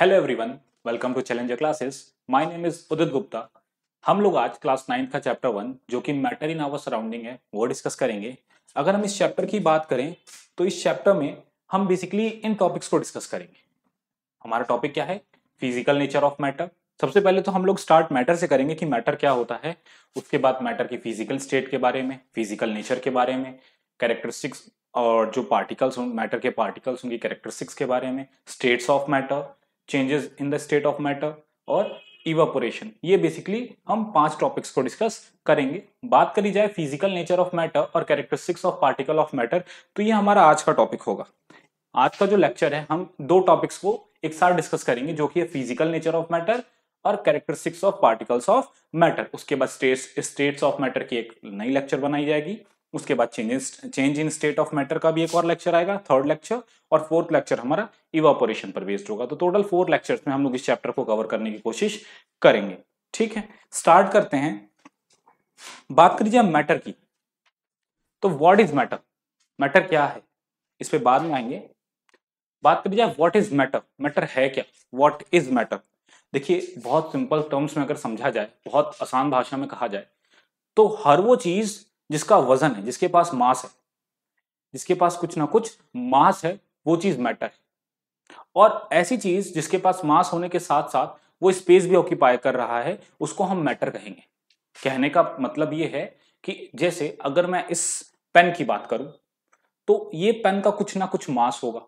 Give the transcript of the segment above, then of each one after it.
hello everyone welcome to challenger classes my name is Udit Gupta हम लोग आज क्लास नाइन्थ का चैप्टर वन जो कि मैटर इन आवर सराउंडिंग है वो डिस्कस करेंगे अगर हम इस चैप्टर की बात करें तो इस चैप्टर में हम बेसिकली इन टॉपिक्स को डिस्कस करेंगे हमारा टॉपिक क्या है फिजिकल नेचर ऑफ मैटर सबसे पहले तो हम लोग स्टार्ट मैटर से करेंगे कि मैटर क्या होता है उसके बाद मैटर की फिजिकल स्टेट के बारे में फिजिकल नेचर के बारे में कैरेक्टरिस्टिक्स और जो पार्टिकल्स मैटर के पार्टिकल्स उनकी कैरेक्टरिस्टिक्स के बारे में states of matter changes in the state of matter और इवापोरेशन ये बेसिकली हम पांच टॉपिक्स को डिस्कस करेंगे बात करी जाए फिजिकल नेचर ऑफ मैटर और characteristics of particle of matter तो ये हमारा आज का टॉपिक होगा आज का जो लेक्चर है हम दो टॉपिक्स को एक साथ डिस्कस करेंगे जो कि है फिजिकल नेचर ऑफ मैटर और characteristics of particles of matter उसके बाद स्टेट्स स्टेट्स ऑफ मैटर की एक नई लेक्चर बनाई जाएगी उसके बाद change change in state of matter का भी एक और लेक्चर आएगा थर्ड लेक्चर और फोर्थ लेक्चर हमारा इवापोरेशन पर बेस्ड होगा तो टोटल फोर लेक्चर्स में हम लोग इस चैप्टर को कवर करने की कोशिश करेंगे ठीक है स्टार्ट करते हैं बात करीजिए मैटर की तो व्हाट इज मैटर मैटर क्या है इस पर बाद में आएंगे बात करी जाए वॉट इज मैटर मैटर है क्या वॉट इज मैटर देखिए बहुत सिंपल टर्म्स में अगर समझा जाए बहुत आसान भाषा में कहा जाए तो हर वो चीज जिसका वजन है जिसके पास मास है जिसके पास कुछ ना कुछ मास है वो चीज मैटर है और ऐसी चीज जिसके पास मास होने के साथ साथ वो स्पेस भी ऑक्यूपाई कर रहा है उसको हम मैटर कहेंगे कहने का मतलब ये है कि जैसे अगर मैं इस पेन की बात करूं तो ये पेन का कुछ ना कुछ मास होगा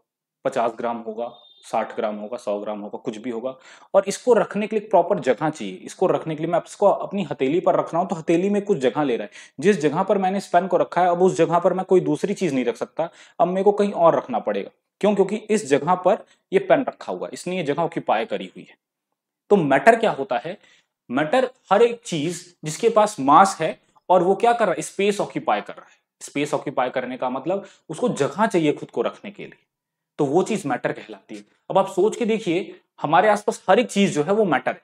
पचास ग्राम होगा साठ ग्राम होगा सौ ग्राम होगा कुछ भी होगा और इसको रखने के लिए प्रॉपर जगह चाहिए इसको रखने के लिए मैं इसको अपनी हथेली पर रख रहा हूँ तो हथेली में कुछ जगह ले रहा है जिस जगह पर मैंने इस पेन को रखा है अब उस जगह पर मैं कोई दूसरी चीज़ नहीं रख सकता अब मेरे को कहीं और रखना पड़ेगा क्यों क्योंकि इस जगह पर यह पेन रखा हुआ है इसने ये जगह ऑक्यूपाई करी हुई है तो मैटर क्या होता है मैटर हर एक चीज़ जिसके पास मास है और वो क्या कर रहा है स्पेस ऑक्यूपाई कर रहा है स्पेस ऑक्यूपाई करने का मतलब उसको जगह चाहिए खुद को रखने के लिए तो वो चीज मैटर कहलाती है अब आप सोच के देखिए हमारे आसपास हर एक चीज जो है वो मैटर है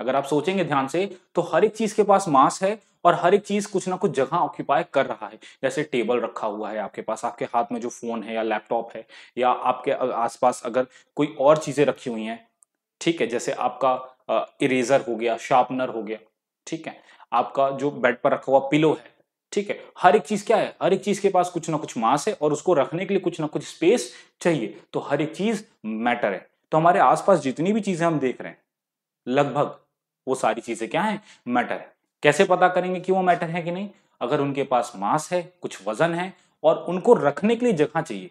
अगर आप सोचेंगे ध्यान से तो हर एक चीज के पास मास है और हर एक चीज कुछ ना कुछ जगह ऑक्यूपाई कर रहा है जैसे टेबल रखा हुआ है आपके पास आपके हाथ में जो फोन है या लैपटॉप है या आपके आसपास अगर कोई और चीजें रखी हुई हैं ठीक है जैसे आपका इरेजर हो गया शार्पनर हो गया ठीक है आपका जो बेड पर रखा हुआ पिलो है ठीक है हर एक चीज क्या है हर एक चीज के पास कुछ ना कुछ मास है और उसको रखने के लिए कुछ ना कुछ स्पेस चाहिए तो हर एक चीज मैटर है तो हमारे आसपास जितनी भी चीजें हम देख रहे हैं लगभग वो सारी चीजें क्या है मैटर है कैसे पता करेंगे कि वो मैटर है कि नहीं अगर उनके पास मास है कुछ वजन है और उनको रखने के लिए जगह चाहिए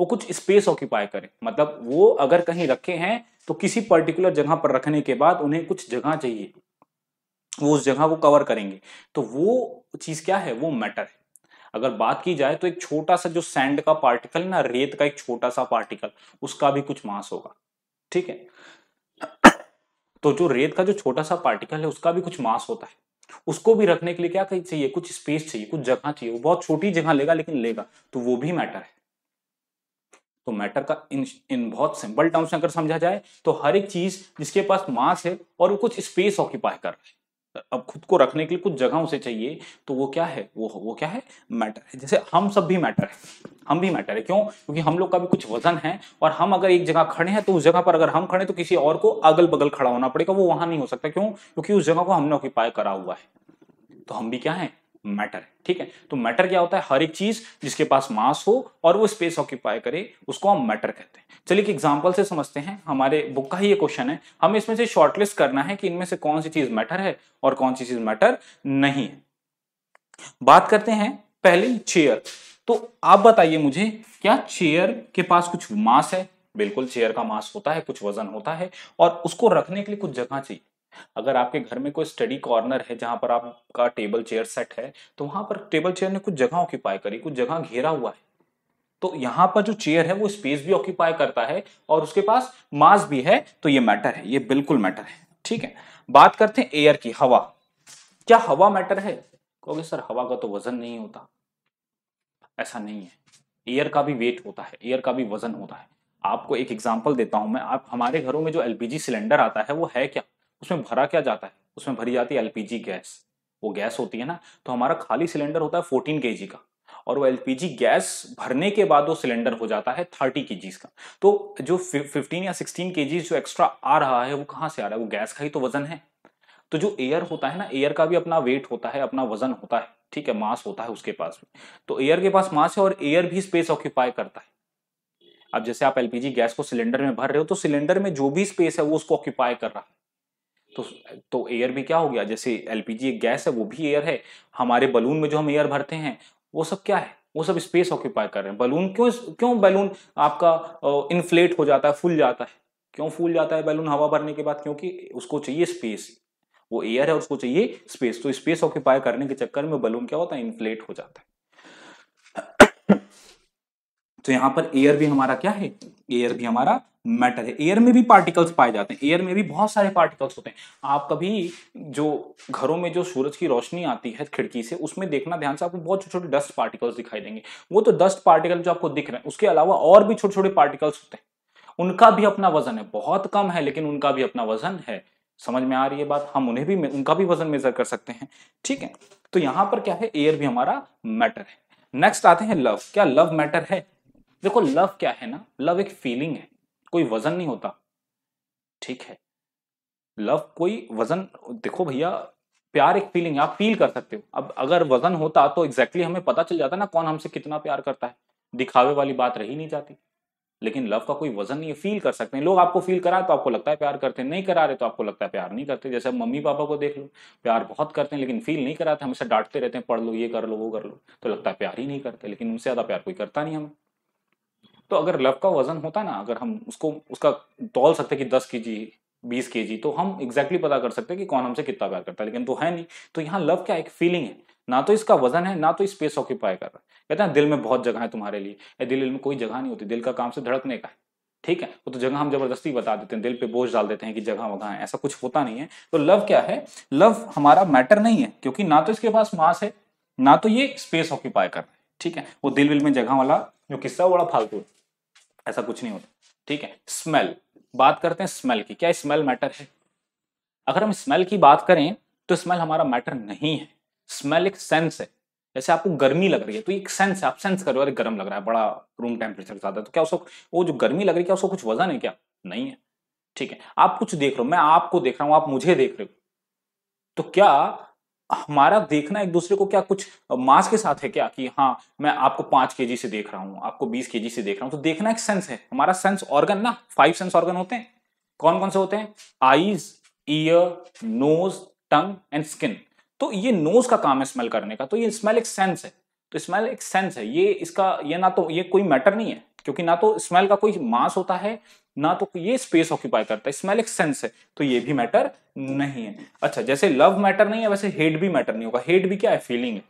वो कुछ स्पेस ऑक्यूपाई करें मतलब वो अगर कहीं रखे हैं तो किसी पर्टिकुलर जगह पर रखने के बाद उन्हें कुछ जगह चाहिए वो उस जगह को कवर करेंगे तो वो चीज़ क्या है वो मैटर है अगर बात की जाए तो एक छोटा सा जो सैंड का पार्टिकल ना रेत का एक छोटा सा पार्टिकल उसका भी कुछ मास होगा ठीक है तो जो रेत का जो छोटा सा पार्टिकल है उसका भी कुछ मास होता है उसको भी रखने के लिए क्या चाहिए कुछ स्पेस चाहिए कुछ जगह चाहिए वो बहुत छोटी जगह लेगा लेकिन लेगा तो वो भी मैटर है तो मैटर का इन इन बहुत सिंपल टर्म्स में अगर समझा जाए तो हर एक चीज जिसके पास मास है और वो कुछ स्पेस ऑक्यूपाई कर रहा है अब खुद को रखने के लिए कुछ जगह उसे चाहिए तो वो क्या है वो वो क्या है मैटर है जैसे हम सब भी मैटर है हम भी मैटर है क्यों क्योंकि हम लोग का भी कुछ वजन है और हम अगर एक जगह खड़े हैं तो उस जगह पर अगर हम खड़े तो किसी और को अगल बगल खड़ा होना पड़ेगा वो वहां नहीं हो सकता क्यों क्योंकि उस जगह को हमने ऑक्यूपाई करा हुआ है तो हम भी क्या है मैटर है ठीक है तो मैटर क्या होता है हर एक चीज जिसके पास मास हो और वो स्पेस ऑक्यूपाई करे उसको हम मैटर कहते हैं चलिए एक एग्जांपल से समझते हैं हमारे बुक का ही ये क्वेश्चन है हमें इसमें से शॉर्टलिस्ट करना है कि इनमें से कौन सी चीज मैटर है और कौन सी चीज मैटर नहीं है बात करते हैं पहले चेयर तो आप बताइए मुझे क्या चेयर के पास कुछ मास है बिल्कुल चेयर का मास होता है कुछ वजन होता है और उसको रखने के लिए कुछ जगह चाहिए अगर आपके घर में कोई स्टडी कॉर्नर है जहां पर आपका टेबल चेयर सेट है तो वहां पर टेबल चेयर ने कुछ जगह ऑक्यूपाई करी कुछ जगह घेरा हुआ है तो यहां पर जो चेयर है वो स्पेस भी ऑक्यूपाई करता है और उसके पास मास भी है तो ये मैटर है ये बिल्कुल मैटर है ठीक है बात करते हैं एयर की हवा क्या हवा मैटर है कहोगे सर हवा का तो वजन नहीं होता ऐसा नहीं है एयर का भी वेट होता है एयर का भी वजन होता है आपको एक एग्जाम्पल देता हूं मैं आप हमारे घरों में जो एलपीजी सिलेंडर आता है वो है क्या उसमें भरा क्या जाता है उसमें भरी जाती है एलपीजी गैस वो गैस होती है ना तो हमारा खाली सिलेंडर होता है फोर्टीन के का और वो एलपीजी गैस भरने के बाद वो सिलेंडर हो जाता है थर्टी के का तो जो फिफ्टीन या सिक्सटीन के जो एक्स्ट्रा आ रहा है वो कहाँ से आ रहा है वो गैस का ही तो वजन है तो जो एयर होता है ना एयर का भी अपना वेट होता है अपना वजन होता है ठीक है मास होता है उसके पास भी तो एयर के पास मास है और एयर भी स्पेस ऑक्यूपाई करता है अब जैसे आप एलपीजी गैस को सिलेंडर में भर रहे हो तो सिलेंडर में जो भी स्पेस है वो उसको ऑक्यूपाई कर रहा है तो तो एयर भी क्या हो गया जैसे एलपीजी एक गैस है वो भी एयर है हमारे बलून में जो हम एयर भरते हैं वो सब क्या है वो सब स्पेस ऑक्यूपाई कर रहे हैं बलून क्यों क्यों बैलून आपका इन्फ्लेट हो जाता है फूल जाता है क्यों फूल जाता है बैलून हवा भरने के बाद क्योंकि उसको चाहिए स्पेस वो एयर है उसको चाहिए स्पेस तो स्पेस ऑक्यूपाई करने के चक्कर में बलून क्या होता है इन्फ्लेट हो जाता है तो यहाँ पर एयर भी हमारा क्या है एयर भी हमारा मैटर है एयर में भी पार्टिकल्स पाए जाते हैं एयर में भी बहुत सारे पार्टिकल्स होते हैं आप कभी जो घरों में जो सूरज की रोशनी आती है खिड़की से उसमें देखना ध्यान से आपको बहुत छोटे छोटे डस्ट पार्टिकल्स दिखाई देंगे वो तो डस्ट पार्टिकल जो आपको दिख रहे हैं उसके अलावा और भी छोटे छोटे पार्टिकल्स होते हैं उनका भी अपना वजन है बहुत कम है लेकिन उनका भी अपना वजन है समझ में आ रही है बात हम उन्हें भी उनका भी वजन मेजर कर सकते हैं ठीक है तो यहाँ पर क्या है एयर भी हमारा मैटर है नेक्स्ट आते हैं लव क्या लव मैटर है देखो लव क्या है ना लव एक फीलिंग है कोई वजन नहीं होता ठीक है लव कोई वजन देखो भैया प्यार एक फीलिंग है आप फील कर सकते हो अब अगर वजन होता तो एग्जैक्टली exactly हमें पता चल जाता ना कौन हमसे कितना प्यार करता है दिखावे वाली बात रही नहीं जाती लेकिन लव का कोई वजन नहीं है फील कर सकते हैं लोग आपको फील करा तो आपको लगता है प्यार करते हैं नहीं करा रहे तो आपको लगता है प्यार नहीं करते जैसे मम्मी पापा को देख लो प्यार बहुत करते हैं लेकिन फील नहीं कराते हमेशा डांटते रहते हैं पढ़ लो ये कर लो वो कर लो तो लगता है प्यार ही नहीं करते लेकिन उनसे ज़्यादा प्यार कोई करता नहीं हमें तो अगर लव का वजन होता ना अगर हम उसको उसका तोल सकते कि दस के जी बीस के जी तो हम एग्जैक्टली पता कर सकते हैं कि कौन हमसे कितना प्यार करता है लेकिन तो है नहीं तो यहाँ लव क्या एक फीलिंग है ना तो इसका वजन है ना तो स्पेस ऑक्यूपाई कर रहा है कहते हैं दिल में बहुत जगह है तुम्हारे लिए या दिल में कोई जगह नहीं होती दिल का काम से धड़कने का है ठीक है वो तो जगह हम जबरदस्ती बता देते हैं दिल पे बोझ डाल देते हैं कि जगह वगह है ऐसा कुछ होता नहीं है तो लव क्या है लव हमारा मैटर नहीं है क्योंकि ना तो इसके पास मास है ना तो ये स्पेस ऑक्यूपाई कर रहा है ठीक है वो दिल विल में जगह वाला जो किस्सा बड़ा फालतू है ऐसा कुछ नहीं होता ठीक है स्मेल बात करते हैं स्मेल की क्या स्मेल मैटर है अगर हम स्मेल की बात करें तो स्मेल हमारा मैटर नहीं है स्मेल एक सेंस है जैसे आपको गर्मी लग रही है तो एक सेंस है आप सेंस कर रहे हो अरे गर्म लग रहा है बड़ा रूम टेम्परेचर ज्यादा तो क्या उसको वो जो गर्मी लग रही है क्या उसको कुछ वजन है क्या नहीं है ठीक है आप कुछ देख रहे हो मैं आपको देख रहा हूँ आप मुझे देख रहे हो तो क्या हमारा देखना एक दूसरे को क्या कुछ मास के साथ है क्या कि हाँ मैं आपको पांच के से देख रहा हूं आपको बीस के से देख रहा हूं तो देखना एक सेंस है हमारा सेंस ऑर्गन ना फाइव सेंस ऑर्गन होते हैं कौन कौन से होते हैं eyes ear nose tongue and skin तो ये नोज का काम है स्मेल करने का तो ये स्मेल एक सेंस है तो स्मेल एक सेंस है ये इसका ये ना तो ये कोई मैटर नहीं है क्योंकि ना तो स्मेल का कोई मास होता है ना तो ये स्पेस ऑक्यूपाई करता है स्मेल एक सेंस है तो ये भी मैटर नहीं है अच्छा जैसे लव मैटर नहीं है वैसे हेट भी मैटर नहीं होगा हेट भी क्या है फीलिंग है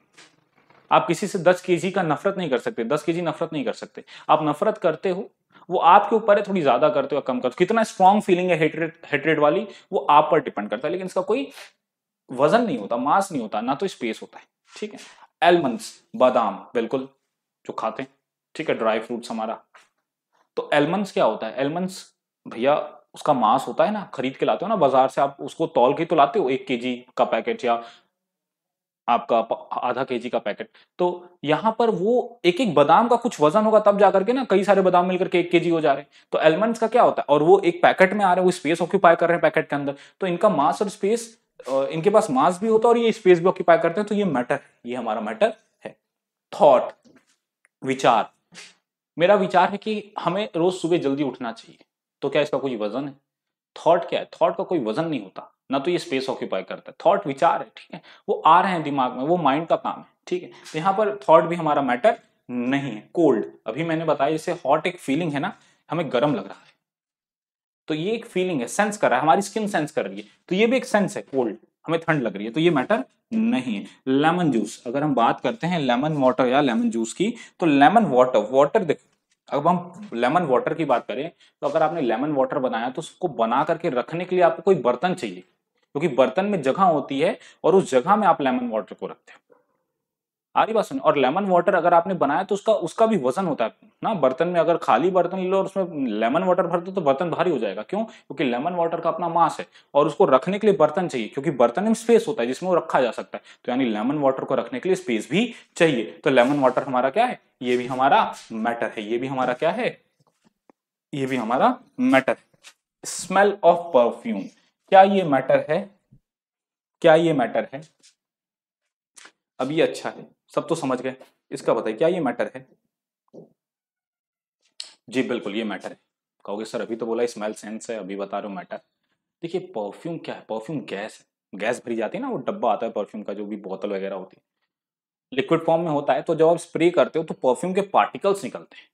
आप किसी से दस के का नफरत नहीं कर सकते दस के नफरत नहीं कर सकते आप नफरत करते हो वो आपके ऊपर है थोड़ी ज्यादा करते हो कम करते हो कितना स्ट्रॉन्ग फीलिंग है हेटरेड हेटरेड वाली वो आप पर डिपेंड करता है लेकिन इसका कोई वजन नहीं होता मास नहीं होता ना तो स्पेस होता है ठीक है एलमंड बादाम बिल्कुल जो खाते हैं ठीक है ड्राई फ्रूट्स हमारा तो एलमंड क्या होता है एलमंड भैया उसका मांस होता है ना खरीद के लाते हो ना बाजार से आप उसको तौल के तो लाते हो एक के का पैकेट या आपका आधा के का पैकेट तो यहाँ पर वो एक एक बादाम का कुछ वजन होगा तब जाकर के ना कई सारे बादाम मिलकर के एक के हो जा रहे हैं तो एलमंड का क्या होता है और वो एक पैकेट में आ रहे हैं वो स्पेस ऑक्यूपाई कर रहे हैं पैकेट के अंदर तो इनका मास और स्पेस इनके पास मास भी होता है और ये स्पेस भी ऑक्यूपाई करते हैं तो ये मैटर है ये हमारा मैटर है थॉट विचार मेरा विचार है कि हमें रोज सुबह जल्दी उठना चाहिए तो क्या इसका कोई वजन है थॉट क्या है थॉट का कोई वजन नहीं होता ना तो ये स्पेस ऑक्यूपाई करता है थॉट विचार है ठीक है वो आ रहे हैं दिमाग में वो माइंड का काम है ठीक है तो यहाँ पर थॉट भी हमारा मैटर नहीं है कोल्ड अभी मैंने बताया जैसे हॉट एक फीलिंग है ना हमें गर्म लग रहा है तो ये एक फीलिंग है सेंस कर रहा है हमारी स्किन सेंस कर रही है तो ये भी एक सेंस है कोल्ड हमें ठंड लग रही है तो ये मैटर नहीं है लेमन जूस अगर हम बात करते हैं लेमन वाटर या लेमन जूस की तो लेमन वाटर वाटर देखो अब हम लेमन वाटर की बात करें तो अगर आपने लेमन वाटर बनाया तो उसको बना करके रखने के लिए आपको कोई बर्तन चाहिए क्योंकि बर्तन में जगह होती है और उस जगह में आप लेमन वाटर को रखते हैं आ रही बात सुनिए और लेमन वाटर अगर आपने बनाया तो उसका उसका भी वजन होता है ना बर्तन में अगर खाली बर्तन लो और उसमें लेमन वाटर भर दो तो बर्तन भारी हो जाएगा क्यों क्योंकि लेमन वाटर का अपना मास है और उसको रखने के लिए बर्तन चाहिए क्योंकि बर्तन में स्पेस होता है जिसमें वो रखा जा सकता है तो यानी लेमन वाटर को रखने के लिए स्पेस भी चाहिए तो लेमन वाटर हमारा क्या है ये भी हमारा मैटर है ये भी हमारा क्या है ये भी हमारा मैटर है स्मेल ऑफ परफ्यूम क्या ये मैटर है क्या ये मैटर है अभी अच्छा है सब तो समझ गए इसका बताइए क्या ये मैटर है जी बिल्कुल ये मैटर है कहोगे सर अभी तो बोला स्मेल सेंस है अभी बता रहे हो मैटर देखिए परफ्यूम क्या है परफ्यूम गैस है गैस भरी जाती है ना वो डब्बा आता है परफ्यूम का जो भी बोतल वगैरह होती है लिक्विड फॉर्म में होता है तो जब आप स्प्रे करते हो तो परफ्यूम के पार्टिकल्स निकलते हैं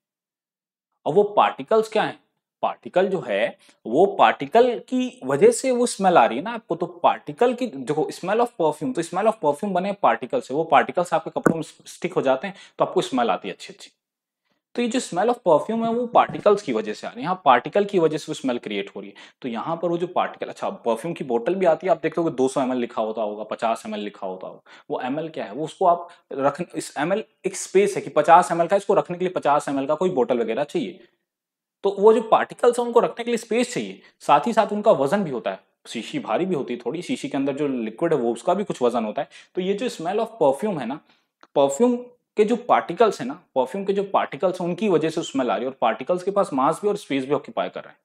और वो पार्टिकल्स क्या हैं पार्टिकल जो है वो पार्टिकल की वजह से वो स्मेल आ रही है ना आपको तो पार्टिकल की देखो स्मेल ऑफ परफ्यूम तो स्मेल ऑफ परफ्यूम बने पार्टिकल से वो पार्टिकल्स आपके कपड़ों में स्टिक हो जाते हैं तो आपको स्मेल आती है अच्छी अच्छी तो ये जो स्मेल ऑफ परफ्यूम है वो पार्टिकल्स की वजह से आ रही है यहाँ पार्टिकल की वजह से वो स्मेल क्रिएट हो रही है तो यहाँ पर वो जो पार्टिकल अच्छा परफ्यूम की बोतल भी आती है आप देखते हो दो सौ एम लिखा होता होगा पचास एम लिखा होता होगा वो एम क्या है वो उसको आप रख इस एम एक स्पेस है कि पचास एम का इसको रखने के लिए पचास एम का कोई बोतल वगैरह चाहिए तो वो जो पार्टिकल्स हैं उनको रखने के लिए स्पेस चाहिए साथ ही साथ उनका वजन भी होता है शीशी भारी भी होती है थोड़ी शीशी के अंदर जो लिक्विड है वो उसका भी कुछ वजन होता है तो ये जो स्मेल ऑफ परफ्यूम है ना परफ्यूम के जो पार्टिकल्स है ना परफ्यूम के जो पार्टिकल्स हैं उनकी वजह से स्मेल आ रही है और पार्टिकल्स के पास मास भी और स्पेस भी ऑक्यूपाई कर रहे हैं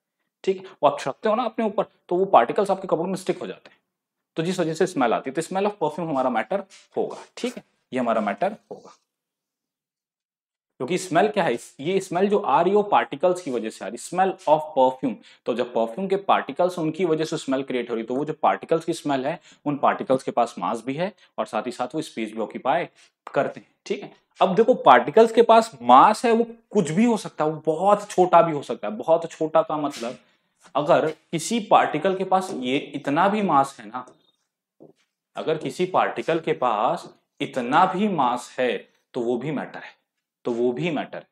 ठीक है वो आप छकते हो ना अपने ऊपर तो वो पार्टिकल्स आपके कपड़ों में स्टिक हो जाते हैं तो जिस वजह से स्मेल आती है तो स्मेल ऑफ परफ्यूम हमारा मैटर होगा ठीक है ये हमारा मैटर होगा क्योंकि स्मेल क्या है ये स्मेल जो आ रही हो पार्टिकल्स की वजह से आ रही स्मेल ऑफ परफ्यूम तो जब परफ्यूम के पार्टिकल्स उनकी वजह से स्मेल क्रिएट हो रही तो वो जो पार्टिकल्स की स्मेल है उन पार्टिकल्स के पास मास भी है और साथ ही साथ वो स्पेस भी ऑक्यूपाई करते हैं ठीक है अब देखो पार्टिकल्स के पास मास है वो कुछ भी हो सकता है वो बहुत छोटा भी हो सकता है बहुत छोटा का मतलब अगर किसी पार्टिकल के पास ये इतना भी मास है ना अगर किसी पार्टिकल के पास इतना भी मास है तो वो भी मैटर है तो वो भी मैटर है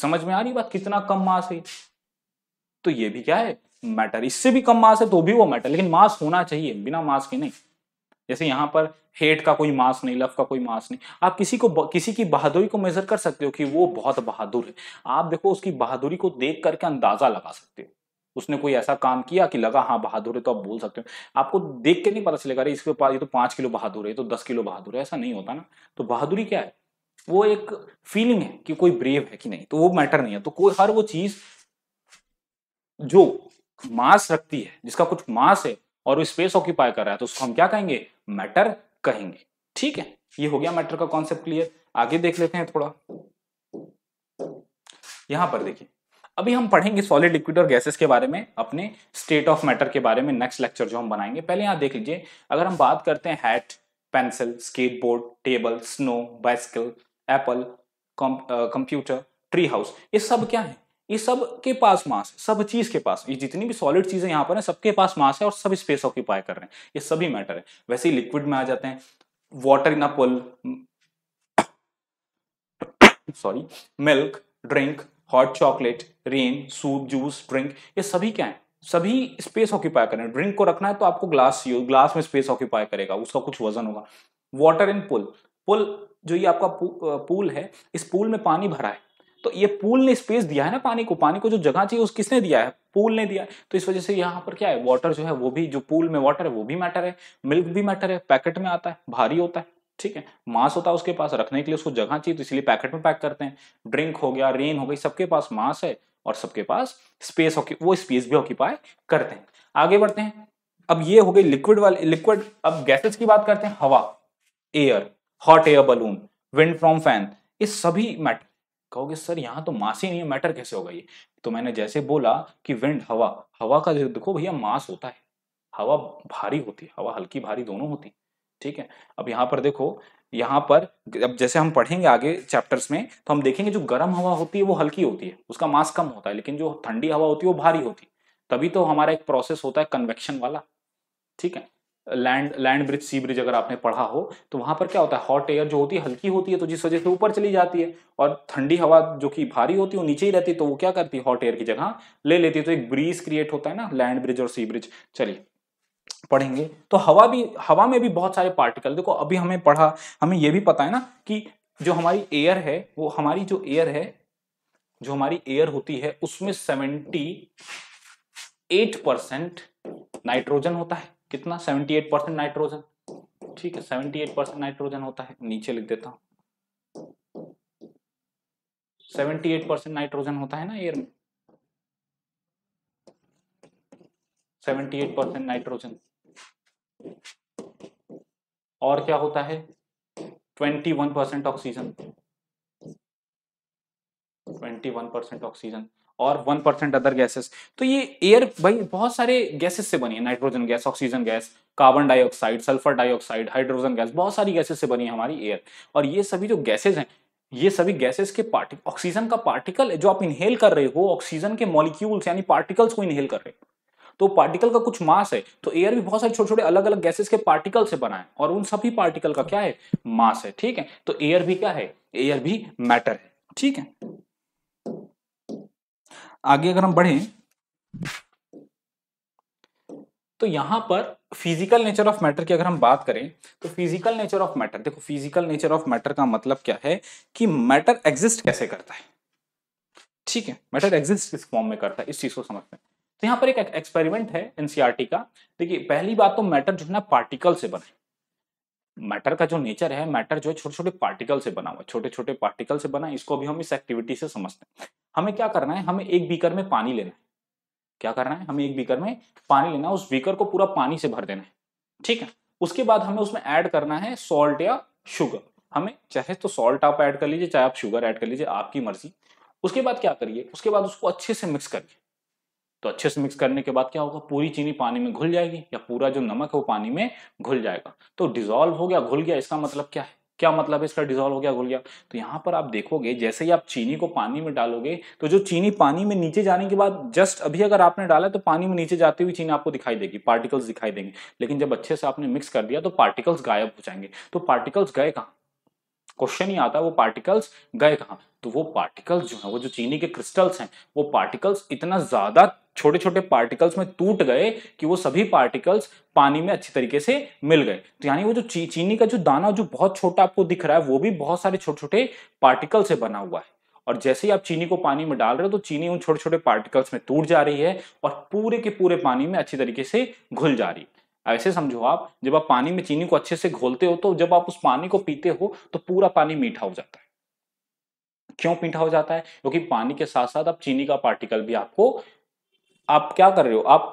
समझ में आ रही बात कितना कम मास है तो ये भी क्या है मैटर इससे भी कम मास है तो भी वो मैटर लेकिन मास होना चाहिए बिना मास के नहीं जैसे यहाँ पर हेट का कोई मास नहीं लव का कोई मास नहीं आप किसी को किसी की बहादुरी को मेजर कर सकते हो कि वो बहुत बहादुर है आप देखो उसकी बहादुरी को देख करके अंदाजा लगा सकते हो उसने कोई ऐसा काम किया कि लगा हाँ बहादुर है तो आप बोल सकते हो आपको देख के नहीं पता चलेगा अरे इसके पास ये तो पांच किलो बहादुर है तो दस किलो बहादुर है ऐसा नहीं होता ना तो बहादुरी क्या है वो एक फीलिंग है कि कोई ब्रेव है कि नहीं तो वो मैटर नहीं है तो कोई हर वो चीज जो मास रखती है जिसका कुछ मास है और वो स्पेस ऑक्यूपाई कर रहा है तो उसको हम क्या कहेंगे मैटर कहेंगे ठीक है ये हो गया मैटर का कॉन्सेप्ट क्लियर आगे देख लेते हैं थोड़ा यहां पर देखिए अभी हम पढ़ेंगे सॉलिड लिक्विड और गैसेस के बारे में अपने स्टेट ऑफ मैटर के बारे में नेक्स्ट लेक्चर जो हम बनाएंगे पहले यहां देख लीजिए अगर हम बात करते हैं hat pencil skateboard table snow bicycle apple computer tree house ये सब क्या है ये सब के पास मास है सब चीज के पास ये जितनी भी सॉलिड चीजें यहाँ पर है सबके पास मास है और सब स्पेस ऑक्यूपाई कर रहे हैं ये सभी मैटर है वैसे ही लिक्विड में आ जाते हैं water in a pool sorry milk drink hot chocolate rain soup juice drink ये सभी क्या है सभी स्पेस ऑक्यूपाई करें ड्रिंक को रखना है तो आपको ग्लास ग्लास में स्पेस ऑक्यूपाई करेगा उसका कुछ वजन होगा वाटर इन पुल पुल जो ये आपका पूल है इस पूल में पानी भरा है तो ये पूल ने स्पेस दिया है ना पानी को पानी को जो जगह चाहिए उस किसने दिया है पूल ने दिया है तो इस वजह से यहाँ पर क्या है वाटर जो है वो भी जो पूल में वाटर है वो भी मैटर है मिल्क भी मैटर है पैकेट में आता है भारी होता है ठीक है मांस होता है उसके पास रखने के लिए उसको जगह चाहिए तो इसलिए पैकेट में पैक करते हैं ड्रिंक हो गया रेन हो गई सबके पास मांस है और सबके पास स्पेस वो स्पेस भी ऑक्यूपाई करते हैं आगे बढ़ते हैं अब ये हो गई लिक्विड वाले लिक्विड अब गैसेज की बात करते हैं हवा air hot air balloon wind from fan ये सभी मैटर कहोगे सर यहाँ तो मास ही नहीं है मैटर कैसे होगा ये तो मैंने जैसे बोला कि विंड हवा हवा का देखो भैया मास होता है हवा भारी होती है हवा हल्की भारी दोनों होती है ठीक है अब यहाँ पर देखो यहाँ पर अब जैसे हम पढ़ेंगे आगे चैप्टर्स में तो हम देखेंगे जो गर्म हवा होती है वो हल्की होती है उसका मास कम होता है लेकिन जो ठंडी हवा होती है वो भारी होती है तभी तो हमारा एक प्रोसेस होता है कन्वेक्शन वाला ठीक है land land breeze sea breeze अगर आपने पढ़ा हो तो वहां पर क्या होता है हॉट एयर जो होती है हल्की होती है तो जिस वजह से ऊपर चली जाती है और ठंडी हवा जो कि भारी होती है वो नीचे ही रहती है तो वो क्या करती है हॉट एयर की जगह ले लेती है तो एक ब्रीज क्रिएट होता है ना लैंड ब्रिज और सी ब्रिज चलिए पढ़ेंगे तो हवा भी हवा में भी बहुत सारे पार्टिकल देखो अभी हमें पढ़ा हमें यह भी पता है ना कि जो हमारी एयर है वो हमारी जो एयर है जो हमारी एयर होती है उसमें सेवेंटी एट परसेंट नाइट्रोजन होता है कितना 78 परसेंट नाइट्रोजन ठीक है 78 परसेंट नाइट्रोजन होता है नीचे लिख देता हूं 78 परसेंट नाइट्रोजन होता है ना एयर में 78 परसेंट नाइट्रोजन और क्या होता है 21 परसेंट ऑक्सीजन 21 परसेंट ऑक्सीजन और वन परसेंट अदर गैसेस तो ये एयर भाई बहुत सारे गैसेस से बनी है nitrogen gas oxygen gas carbon dioxide sulphur dioxide hydrogen gas बहुत सारी गैसेस से बनी है हमारी एयर और ये सभी जो गैसेज हैं ये सभी गैसेस के पार्टिकल ऑक्सीजन का पार्टिकल जो आप इनहेल कर रहे हो ऑक्सीजन के मॉलिक्यूल्स यानी पार्टिकल्स को इनहेल कर रहे हो तो पार्टिकल का कुछ मास है तो एयर भी बहुत सारे छोटे छोटे अलग अलग गैसेस के पार्टिकल से बना है और उन सभी पार्टिकल का क्या है मास है ठीक है तो एयर भी क्या है एयर भी मैटर है ठीक है आगे अगर हम बढ़ें तो यहां पर फिजिकल नेचर ऑफ मैटर की अगर हम बात करें तो फिजिकल नेचर ऑफ मैटर देखो फिजिकल नेचर ऑफ मैटर का मतलब क्या है कि मैटर एग्जिस्ट कैसे करता है ठीक है मैटर एग्जिस्ट किस फॉर्म में करता है इस चीज को समझते हैं तो यहां पर एक एक्सपेरिमेंट है एनसीआरटी e का देखिए पहली बात तो मैटर जो है ना पार्टिकल से बने मैटर का जो नेचर है मैटर जो है छोटे छोटे पार्टिकल से बना हुआ छोटे छोटे पार्टिकल से बना इसको भी हम इस एक्टिविटी से समझते हैं हमें क्या करना है हमें एक बीकर में पानी लेना है क्या करना है हमें एक बीकर में पानी लेना है उस बीकर को पूरा पानी से भर देना है ठीक है उसके बाद हमें उसमें ऐड करना है सॉल्ट या शुगर हमें चाहे तो सॉल्ट आप ऐड कर लीजिए चाहे आप शुगर ऐड कर लीजिए आपकी मर्जी उसके बाद क्या करिए उसके बाद उसको अच्छे से मिक्स करिए तो अच्छे से मिक्स करने के बाद क्या होगा पूरी चीनी पानी में घुल जाएगी या पूरा जो नमक है वो पानी में घुल जाएगा तो डिजोल्व हो गया घुल गया इसका मतलब क्या है क्या मतलब है इसका डिजोल्व हो गया घुल गया तो यहाँ पर आप देखोगे जैसे ही आप चीनी को पानी में डालोगे तो जो चीनी पानी में नीचे जाने के बाद जस्ट अभी अगर आपने डाला तो पानी में नीचे जाती हुई चीनी आपको दिखाई देगी पार्टिकल्स दिखाई देंगे लेकिन जब अच्छे से आपने मिक्स कर दिया तो पार्टिकल्स गायब हो जाएंगे तो पार्टिकल्स गए कहाँ क्वेश्चन ही आता है वो पार्टिकल्स गए कहाँ तो वो पार्टिकल्स जो है वो जो चीनी के क्रिस्टल्स हैं वो पार्टिकल्स इतना ज़्यादा छोटे छोटे पार्टिकल्स में टूट गए कि वो सभी पार्टिकल्स पानी में अच्छी तरीके से मिल गए तो यानी वो जो ची, चीनी का जो दाना जो बहुत छोटा आपको दिख रहा है वो भी बहुत सारे छोटे छोटे पार्टिकल से बना हुआ है और जैसे ही आप चीनी को पानी में डाल रहे हो तो चीनी उन छोटे छोटे पार्टिकल्स में टूट जा रही है और पूरे के पूरे पानी में अच्छी तरीके से घुल जा रही है ऐसे समझो आप जब आप पानी में चीनी को अच्छे से घोलते हो तो जब आप उस पानी को पीते हो तो पूरा पानी मीठा हो जाता है क्यों मीठा हो जाता है क्योंकि पानी के साथ साथ आप चीनी का पार्टिकल भी आपको आप क्या कर रहे हो आप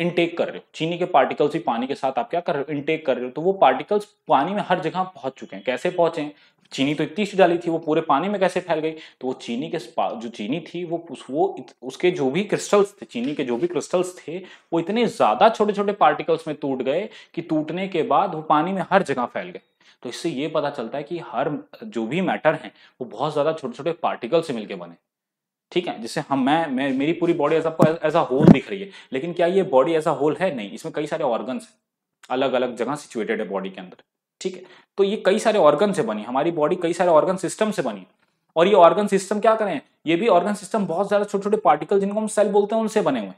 इनटेक कर रहे हो चीनी के पार्टिकल्स ही पानी के साथ आप क्या कर रहे हो इनटेक कर रहे हो तो वो पार्टिकल्स पानी में हर जगह पहुंच चुके हैं कैसे पहुंचे चीनी तो इतनी सी डाली थी वो पूरे पानी में कैसे फैल गई तो वो चीनी के जो चीनी थी वो वो उसके जो भी क्रिस्टल्स थे चीनी के जो भी क्रिस्टल्स थे वो इतने ज़्यादा छोटे छोटे पार्टिकल्स में टूट गए कि टूटने के बाद वो पानी में हर जगह फैल गए तो इससे ये पता चलता है कि हर जो भी मैटर हैं वो बहुत ज़्यादा छोटे छोटे पार्टिकल से मिलकर बने ठीक है जिससे हम मैं, मैं मेरी पूरी बॉडी ऐसा आपको एज अ होल दिख रही है लेकिन क्या ये बॉडी एज अ होल है नहीं इसमें कई सारे ऑर्गन है अलग अलग जगह सिचुएटेड है बॉडी के अंदर ठीक है तो ये कई सारे ऑर्गन से बनी हमारी बॉडी कई सारे ऑर्गन सिस्टम से बनी और ये ऑर्गन सिस्टम क्या करें ये भी ऑर्गन सिस्टम बहुत ज्यादा छोटे छोटे पार्टिकल जिनको हम सेल बोलते हैं उनसे बने हुए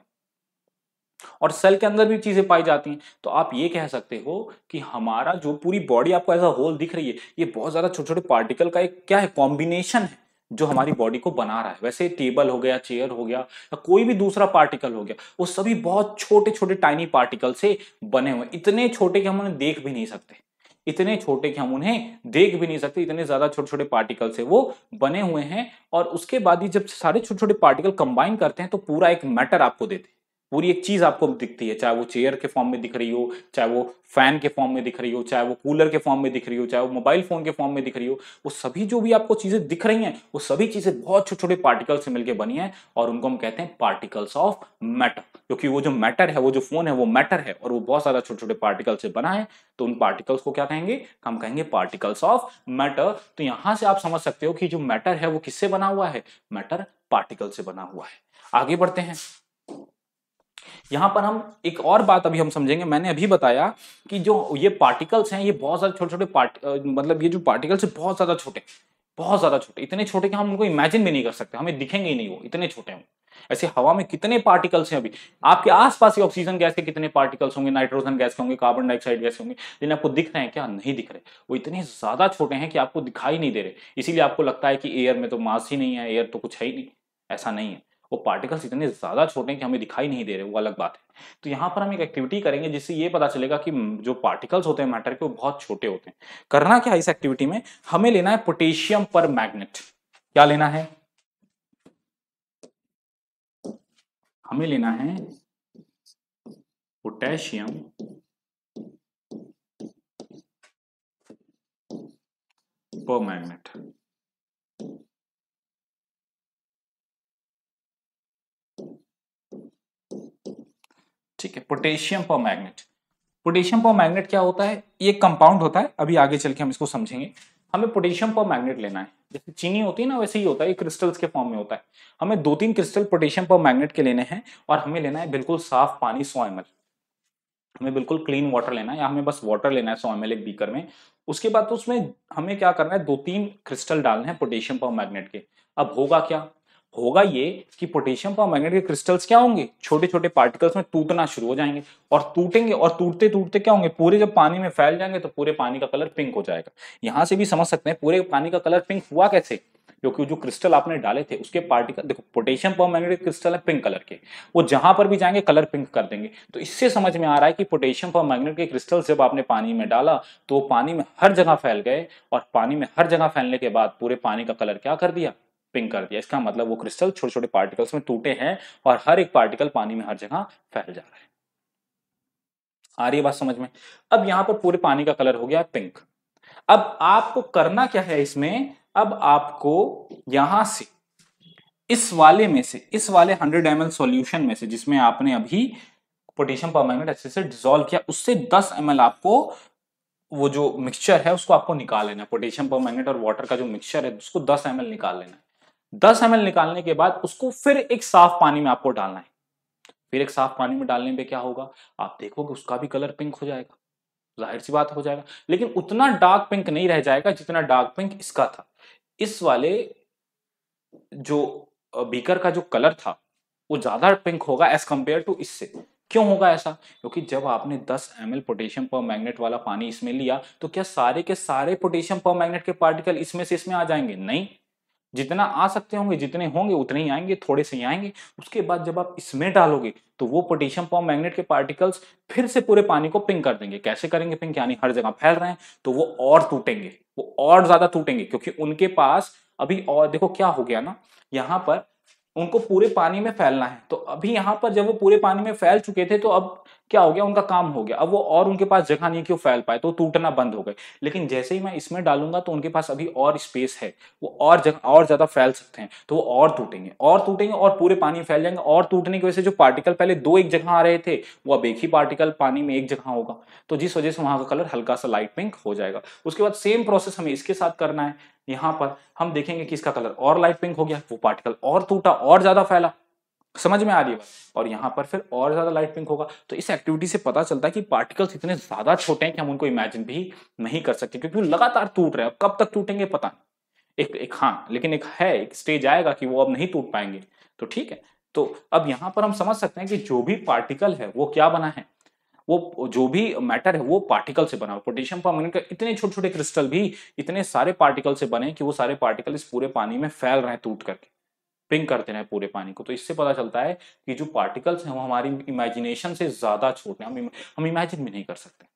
और सेल के अंदर भी चीजें पाई जाती हैं तो आप ये कह सकते हो कि हमारा जो पूरी बॉडी आपको एज अ होल दिख रही है ये बहुत ज्यादा छोटे छोटे पार्टिकल का एक क्या है कॉम्बिनेशन है जो हमारी बॉडी को बना रहा है वैसे टेबल हो गया चेयर हो गया या कोई भी दूसरा पार्टिकल हो गया वो सभी बहुत छोटे छोटे टाइनी पार्टिकल से बने हुए इतने छोटे कि हम उन्हें देख भी नहीं सकते इतने छोटे कि हम उन्हें देख भी नहीं सकते इतने ज्यादा छोटे छोटे पार्टिकल से वो बने हुए हैं और उसके बाद ही जब सारे छोटे छोटे पार्टिकल कंबाइन करते हैं तो पूरा एक मैटर आपको देते हैं पूरी एक चीज आपको दिखती है चाहे वो चेयर के फॉर्म में दिख रही हो चाहे वो फैन के फॉर्म में दिख रही हो चाहे वो कूलर के फॉर्म में दिख रही हो चाहे वो मोबाइल फोन के फॉर्म में दिख रही हो वो सभी जो भी आपको चीजें दिख रही हैं वो सभी चीजें बहुत छोटे छोटे पार्टिकल से मिलकर बनी है और उनको हम कहते हैं पार्टिकल्स ऑफ मैटर क्योंकि वो जो मैटर है वो जो फोन है वो मैटर है और वो बहुत सारा छोटे छोटे पार्टिकल से बना है तो उन पार्टिकल्स को क्या कहेंगे हम कहेंगे पार्टिकल्स ऑफ मैटर तो यहां से आप समझ सकते हो कि जो मैटर है वो किससे बना हुआ है मैटर पार्टिकल से बना हुआ है आगे बढ़ते हैं यहाँ पर हम एक और बात अभी हम समझेंगे मैंने अभी बताया कि जो ये पार्टिकल्स हैं ये बहुत सारे छोटे छोटे पार्ट मतलब ये जो पार्टिकल्स हैं बहुत ज़्यादा छोटे बहुत ज़्यादा छोटे इतने छोटे कि हम उनको इमेजिन भी नहीं कर सकते हमें दिखेंगे ही नहीं वो इतने छोटे हैं ऐसे हवा में कितने पार्टिकल्स हैं अभी आपके आसपास ही ऑक्सीजन गैस के कितने पार्टिकल्स होंगे नाइट्रोजन गैस के होंगे कार्बन डाइऑक्साइड गैस होंगे लेकिन आपको दिख रहे हैं क्या नहीं दिख रहे वो इतने ज़्यादा छोटे हैं कि आपको दिखाई नहीं दे रहे इसीलिए आपको लगता है कि एयर में तो मास ही नहीं है एयर तो कुछ है ही नहीं ऐसा नहीं है वो पार्टिकल्स इतने ज़्यादा छोटे हैं कि हमें दिखाई नहीं दे रहे वो अलग बात है तो यहाँ पर हम एक एक्टिविटी करेंगे जिससे ये पता चलेगा कि जो पार्टिकल्स होते हैं मैटर के वो बहुत छोटे होते हैं करना क्या है इस एक्टिविटी में हमें लेना है पोटेशियम पर मैग्नेट क्या लेना है हमें लेना है पोटेशियम पर मैग्नेट ठीक है पोटेशियम पर मैग्नेट पोटेशियम पर मैग्नेट क्या होता है ये कंपाउंड होता है अभी आगे चल के हम इसको समझेंगे हमें पोटेशियम पर मैग्नेट लेना है जैसे चीनी होती है ना वैसे ही होता है ये क्रिस्टल्स के फॉर्म में होता है हमें दो तीन क्रिस्टल पोटेशियम पर मैग्नेट के लेने हैं और हमें लेना है बिल्कुल साफ पानी सो एम हमें बिल्कुल क्लीन वाटर लेना है या हमें बस वाटर लेना है सो एम एक बीकर में उसके बाद तो उसमें हमें क्या करना है दो तीन क्रिस्टल डालने हैं पोटेशियम पर मैग्नेट के अब होगा क्या होगा ये कि पोटेशियम पर मैग्नेट के क्रिस्टल्स क्या होंगे छोटे छोटे पार्टिकल्स में टूटना शुरू हो जाएंगे और टूटेंगे और टूटते टूटते क्या होंगे पूरे जब पानी में फैल जाएंगे तो पूरे पानी का कलर पिंक हो जाएगा यहां से भी समझ सकते हैं पूरे पानी का कलर पिंक हुआ कैसे क्योंकि जो क्रिस्टल आपने डाले थे उसके पार्टिकल देखो पोटेशियम परमैग्नेटिक क्रिस्टल है पिंक कलर के वो जहां पर भी जाएंगे कलर पिंक कर देंगे तो इससे समझ में आ रहा है कि पोटेशियम मैग्नेट के क्रिस्टल जब आपने पानी में डाला तो वो पानी में हर जगह फैल गए और पानी में हर जगह फैलने के बाद पूरे पानी का कलर क्या कर दिया पिंक कर दिया इसका मतलब वो क्रिस्टल छोटे छोटे पार्टिकल्स में टूटे हैं और हर एक पार्टिकल पानी में हर जगह फैल जा रहा है आ रही है बात समझ में अब यहां पर पूरे पानी का कलर हो गया पिंक अब आपको करना क्या है इसमें अब आपको यहां से इस वाले में से इस वाले 100 एम सॉल्यूशन में से जिसमें आपने अभी पोटेशियम परमैंगनेट अच्छे से डिजोल्व किया उससे 10 एम आपको वो जो मिक्सचर है उसको आपको निकाल लेना है पोटेशियम परमैंगनेट और वाटर का जो मिक्सचर है उसको 10 एम निकाल लेना है दस एम निकालने के बाद उसको फिर एक साफ पानी में आपको डालना है फिर एक साफ पानी में डालने पे क्या होगा आप देखोगे उसका भी कलर पिंक हो जाएगा जाहिर सी बात हो जाएगा लेकिन उतना डार्क पिंक नहीं रह जाएगा जितना डार्क पिंक इसका था इस वाले जो बीकर का जो कलर था वो ज्यादा पिंक होगा एज कंपेयर टू इससे क्यों होगा ऐसा क्योंकि जब आपने 10 एम पोटेशियम पर मैग्नेट वाला पानी इसमें लिया तो क्या सारे के सारे पोटेशियम पर मैग्नेट के पार्टिकल इसमें से इसमें आ जाएंगे नहीं जितना आ सकते होंगे जितने होंगे उतने ही आएंगे थोड़े से ही आएंगे उसके बाद जब आप इसमें डालोगे तो वो पोटेशियम पॉम मैग्नेट के पार्टिकल्स फिर से पूरे पानी को पिंक कर देंगे कैसे करेंगे पिंक यानी हर जगह फैल रहे हैं तो वो और टूटेंगे वो और ज्यादा टूटेंगे क्योंकि उनके पास अभी और देखो क्या हो गया ना यहाँ पर उनको पूरे पानी में फैलना है तो अभी यहाँ पर जब वो पूरे पानी में फैल चुके थे तो अब क्या हो गया उनका काम हो गया अब वो और उनके पास जगह नहीं कि वो फैल पाए तो टूटना बंद हो गए लेकिन जैसे ही मैं इसमें डालूंगा तो उनके पास अभी और स्पेस है वो और जगह और ज़्यादा फैल सकते हैं तो वो और टूटेंगे और टूटेंगे और पूरे पानी फैल जाएंगे और टूटने की वजह से जो पार्टिकल पहले दो एक जगह आ रहे थे वो अब एक ही पार्टिकल पानी में एक जगह होगा तो जिस वजह से वहां का कलर हल्का सा लाइट पिंक हो जाएगा उसके बाद सेम प्रोसेस हमें इसके साथ करना है यहाँ पर हम देखेंगे कि इसका कलर और लाइट पिंक हो गया वो पार्टिकल और टूटा और ज़्यादा फैला समझ में आ रही है और यहाँ पर फिर और ज़्यादा लाइट पिंक होगा तो इस एक्टिविटी से पता चलता है कि पार्टिकल्स इतने ज़्यादा छोटे हैं कि हम उनको इमेजिन भी नहीं कर सकते क्योंकि लगातार टूट रहे हैं कब तक टूटेंगे पता नहीं एक एक हाँ लेकिन एक है एक स्टेज आएगा कि वो अब नहीं टूट पाएंगे तो ठीक है तो अब यहाँ पर हम समझ सकते हैं कि जो भी पार्टिकल है वो क्या बना है वो जो भी मैटर है वो पार्टिकल से बना पोटेशियम पर का इतने छोटे छोटे क्रिस्टल भी इतने सारे पार्टिकल से बने कि वो सारे पार्टिकल इस पूरे पानी में फैल रहे हैं टूट करके पिंग करते रहे पूरे पानी को तो इससे पता चलता है कि जो पार्टिकल्स हैं वो हमारी इमेजिनेशन से ज़्यादा छोटे हैं हम हम इमेजिन भी नहीं कर सकते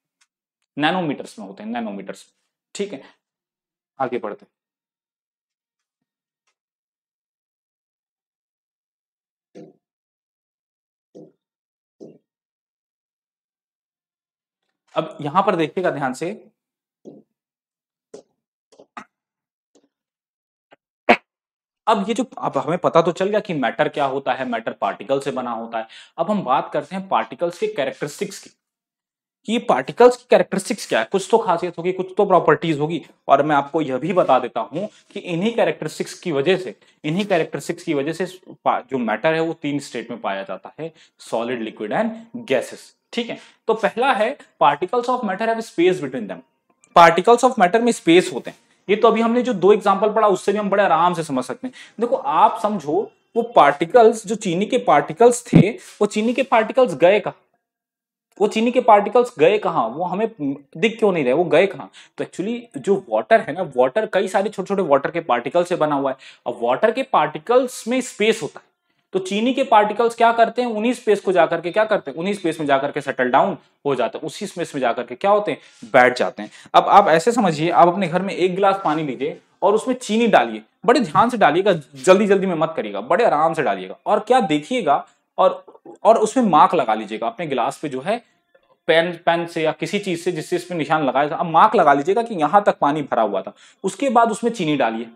नैनोमीटर्स में होते हैं नैनोमीटर्स ठीक है आगे बढ़ते हैं अब यहां पर देखिएगा ध्यान से अब ये जो अब हमें पता तो चल गया कि मैटर क्या होता है मैटर पार्टिकल से बना होता है अब हम बात करते हैं पार्टिकल्स के कैरेक्टरिस्टिक्स की कि पार्टिकल्स की कैरेक्टरिस्टिक्स क्या है कुछ तो खासियत होगी कुछ तो प्रॉपर्टीज होगी और मैं आपको यह भी बता देता हूं कि इन्हीं कैरेक्टरिस्टिक्स की वजह से इन्हीं कैरेक्टरिस्टिक्स की वजह से जो मैटर है वो तीन स्टेट में पाया जाता है सॉलिड लिक्विड एंड गैसेस ठीक है तो पहला है particles of matter have space between them particles of matter में स्पेस होते हैं ये तो अभी हमने जो दो एग्जाम्पल पढ़ा उससे भी हम बड़े आराम से समझ सकते हैं देखो आप समझो वो पार्टिकल्स जो चीनी के पार्टिकल्स थे वो चीनी के पार्टिकल्स गए कहा वो चीनी के पार्टिकल्स गए कहाँ वो हमें दिख क्यों नहीं रहे वो गए कहाँ तो एक्चुअली जो वाटर है ना वाटर कई सारे छोटे छोटे वाटर के पार्टिकल से बना हुआ है और वाटर के पार्टिकल्स में स्पेस होता है तो चीनी के पार्टिकल्स क्या करते हैं उन्हीं स्पेस को जाकर के क्या करते हैं उन्हीं स्पेस में जाकर के सेटल डाउन हो जाते हैं उसी स्पेस में जाकर के क्या होते हैं बैठ जाते हैं अब आप ऐसे समझिए आप अपने घर में एक गिलास पानी लीजिए और उसमें चीनी डालिए बड़े ध्यान से डालिएगा जल्दी जल्दी में मत करिएगा बड़े आराम से डालिएगा और क्या देखिएगा और और उसमें मार्क लगा लीजिएगा अपने गिलास पे जो है पेन पेन से या किसी चीज से जिससे इसमें निशान लगाया था अब मार्क लगा लीजिएगा कि यहां तक पानी भरा हुआ था उसके बाद उसमें चीनी डालिए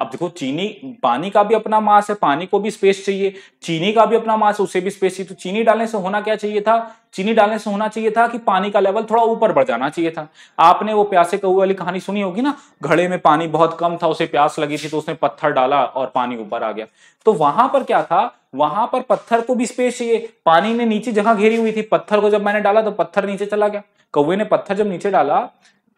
अब देखो चीनी पानी का भी अपना मास है पानी को भी स्पेस चाहिए चीनी का भी अपना मास है उसे भी स्पेस चाहिए तो चीनी डालने से होना क्या चाहिए था चीनी डालने से होना चाहिए था कि पानी का लेवल थोड़ा ऊपर बढ़ जाना चाहिए था आपने वो प्यासे कौए वाली कहानी सुनी होगी ना घड़े में पानी बहुत कम था उसे प्यास लगी थी तो उसने पत्थर डाला और पानी ऊपर आ गया तो वहां पर क्या था वहां पर पत्थर को भी स्पेस चाहिए पानी ने नीचे जगह घेरी हुई थी पत्थर को जब मैंने डाला तो पत्थर नीचे चला गया कौए ने पत्थर जब नीचे डाला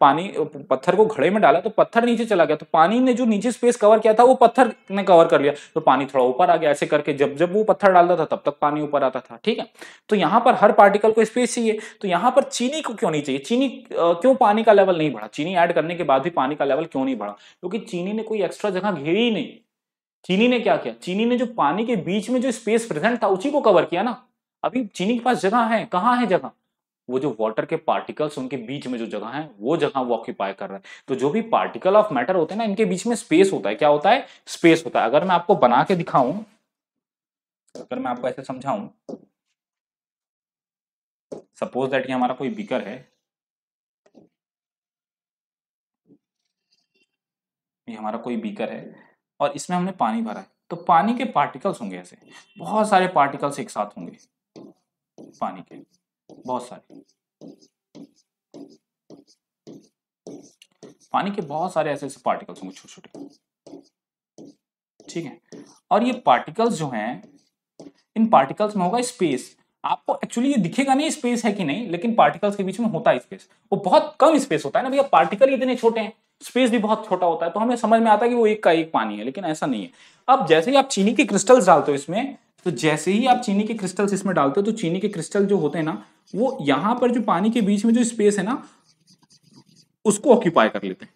पानी पत्थर को घड़े में डाला तो पत्थर नीचे चला गया तो पानी ने जो नीचे स्पेस कवर किया था वो पत्थर ने कवर कर लिया तो पानी थोड़ा ऊपर आ गया ऐसे करके जब जब वो पत्थर डालता था तब तक पानी ऊपर आता था ठीक है तो यहाँ पर हर पार्टिकल को स्पेस चाहिए तो यहां पर चीनी को क्यों नहीं चाहिए चीनी क्यों पानी का लेवल नहीं बढ़ा चीनी ऐड करने के बाद भी पानी का लेवल क्यों नहीं बढ़ा क्योंकि चीनी ने कोई एक्स्ट्रा जगह घेरी ही नहीं चीनी ने क्या किया चीनी ने जो पानी के बीच में जो स्पेस प्रेजेंट था उसी को कवर किया ना अभी चीनी के पास जगह है कहाँ है जगह वो जो वाटर के पार्टिकल्स उनके बीच में जो जगह है वो जगह वो ऑक्यूपाई कर रहा है तो जो भी पार्टिकल ऑफ मैटर होते हैं ना इनके बीच में स्पेस होता है क्या होता है स्पेस होता है अगर मैं आपको बना के दिखाऊं अगर मैं आपको ऐसे समझाऊं सपोज दैट ये हमारा कोई बिकर है ये हमारा कोई बीकर है और इसमें हमने पानी भरा है तो पानी के पार्टिकल्स होंगे ऐसे बहुत सारे पार्टिकल्स एक साथ होंगे पानी के बहुत सारे पानी के बहुत सारे ऐसे ऐसे पार्टिकल्स होंगे छोटे छोटे ठीक है और ये पार्टिकल्स जो हैं इन पार्टिकल्स में होगा स्पेस आपको एक्चुअली ये दिखेगा नहीं स्पेस है कि नहीं लेकिन पार्टिकल्स के बीच में होता है स्पेस वो बहुत कम स्पेस होता है ना भैया पार्टिकल इतने छोटे हैं स्पेस भी बहुत छोटा होता है तो हमें समझ में आता है कि वो एक का एक पानी है लेकिन ऐसा नहीं है अब जैसे ही आप चीनी के क्रिस्टल्स डालते हो इसमें तो जैसे ही आप चीनी के क्रिस्टल्स इसमें डालते हो तो चीनी के क्रिस्टल जो होते हैं ना वो यहां पर जो पानी के बीच में जो स्पेस है ना उसको ऑक्यूपाई कर लेते हैं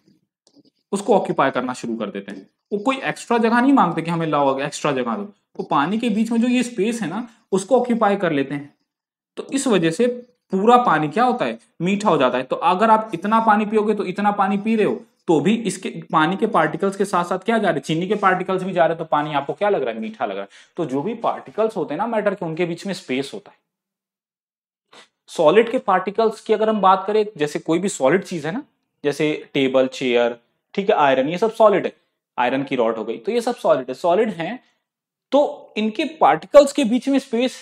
उसको ऑक्यूपाई करना शुरू कर देते हैं वो कोई एक्स्ट्रा जगह नहीं मांगते कि हमें लाओ एक्स्ट्रा जगह दो वो पानी के बीच में जो ये स्पेस है ना उसको ऑक्यूपाई कर लेते हैं तो इस वजह से पूरा पानी क्या होता है मीठा हो जाता है तो अगर आप इतना पानी पियोगे तो इतना पानी पी रहे हो तो भी इसके पानी के पार्टिकल्स के साथ साथ क्या जा रहे चीनी के पार्टिकल्स भी जा रहे तो पानी आपको क्या लग रहा है मीठा लग रहा है तो जो भी पार्टिकल्स होते हैं ना मैटर के उनके बीच में स्पेस होता है सॉलिड के पार्टिकल्स की अगर हम बात करें जैसे कोई भी सॉलिड चीज है ना जैसे टेबल चेयर ठीक है आयरन ये सब सॉलिड है आयरन की रॉड हो गई तो ये सब सॉलिड है सॉलिड है तो इनके पार्टिकल्स के बीच में स्पेस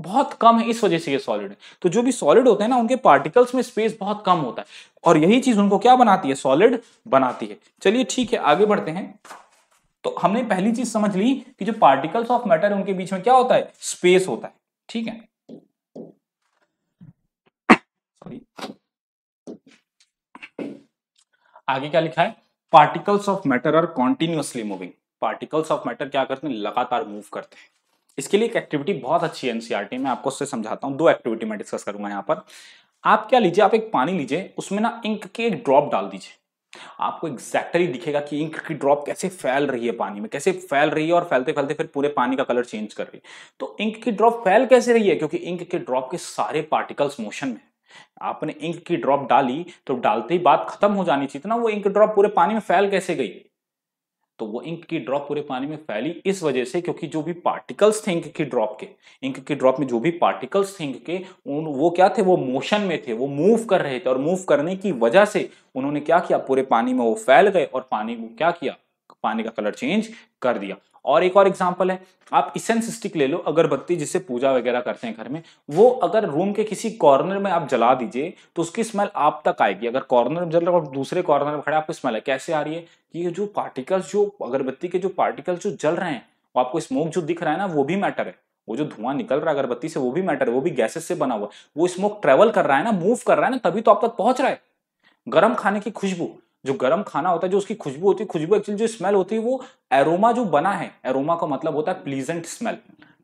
बहुत कम है इस वजह से ये सॉलिड है तो जो भी सॉलिड होते हैं ना उनके पार्टिकल्स में स्पेस बहुत कम होता है और यही चीज उनको क्या बनाती है सॉलिड बनाती है चलिए ठीक है आगे बढ़ते हैं तो हमने पहली चीज समझ ली कि जो पार्टिकल्स ऑफ मैटर उनके बीच में क्या होता है स्पेस होता है ठीक है सॉरी आगे क्या लिखा है particles of matter are continuously moving particles of matter क्या करते हैं लगातार मूव करते हैं इसके लिए एक एक्टिविटी बहुत अच्छी है एनसीआरटी e में आपको उससे समझाता हूँ दो एक्टिविटी मैं डिस्कस करूंगा यहाँ पर आप क्या लीजिए आप एक पानी लीजिए उसमें ना इंक के एक ड्रॉप डाल दीजिए आपको एग्जैक्टली दिखेगा कि इंक की ड्रॉप कैसे फैल रही है पानी में कैसे फैल रही है और फैलते फैलते फिर पूरे पानी का कलर चेंज कर रही है तो इंक की ड्रॉप फैल कैसे रही है क्योंकि इंक के ड्रॉप के सारे पार्टिकल्स मोशन में आपने इंक की ड्रॉप डाली तो डालते ही बात खत्म हो जानी चाहिए ना वो इंक ड्रॉप पूरे पानी में फैल कैसे गई तो वो इंक की ड्रॉप पूरे पानी में फैली इस वजह से क्योंकि जो भी पार्टिकल्स थे इंक की ड्रॉप के इंक की ड्रॉप में जो भी पार्टिकल्स थे इंक के उन वो क्या थे वो मोशन में थे वो मूव कर रहे थे और मूव करने की वजह से उन्होंने क्या किया पूरे पानी में वो फैल गए और पानी को क्या किया पानी का कलर चेंज कर दिया और एक और एग्जाम्पल है आप इसेंस स्टिक ले लो अगरबत्ती जिसे पूजा वगैरह करते हैं घर में वो अगर रूम के किसी कॉर्नर में आप जला दीजिए तो उसकी स्मेल आप तक आएगी अगर कॉर्नर में जल रहा है और दूसरे कॉर्नर में खड़े आपको स्मेल है कैसे आ रही है कि ये जो पार्टिकल्स जो अगरबत्ती के जो पार्टिकल्स जो जल रहे हैं वो आपको स्मोक जो दिख रहा है ना वो भी मैटर है वो जो धुआं निकल रहा है अगरबत्ती से वो भी मैटर है वो भी गैसेस से बना हुआ है वो स्मोक ट्रेवल कर रहा है ना मूव कर रहा है ना तभी तो आप तक पहुंच रहा है गर्म खाने की खुशबू जो गर्म खाना होता है जो उसकी खुशबू होती है खुशबू एक्चुअली जो स्मेल होती है वो एरोमा जो बना है एरोमा का मतलब होता है प्लीजेंट स्मेल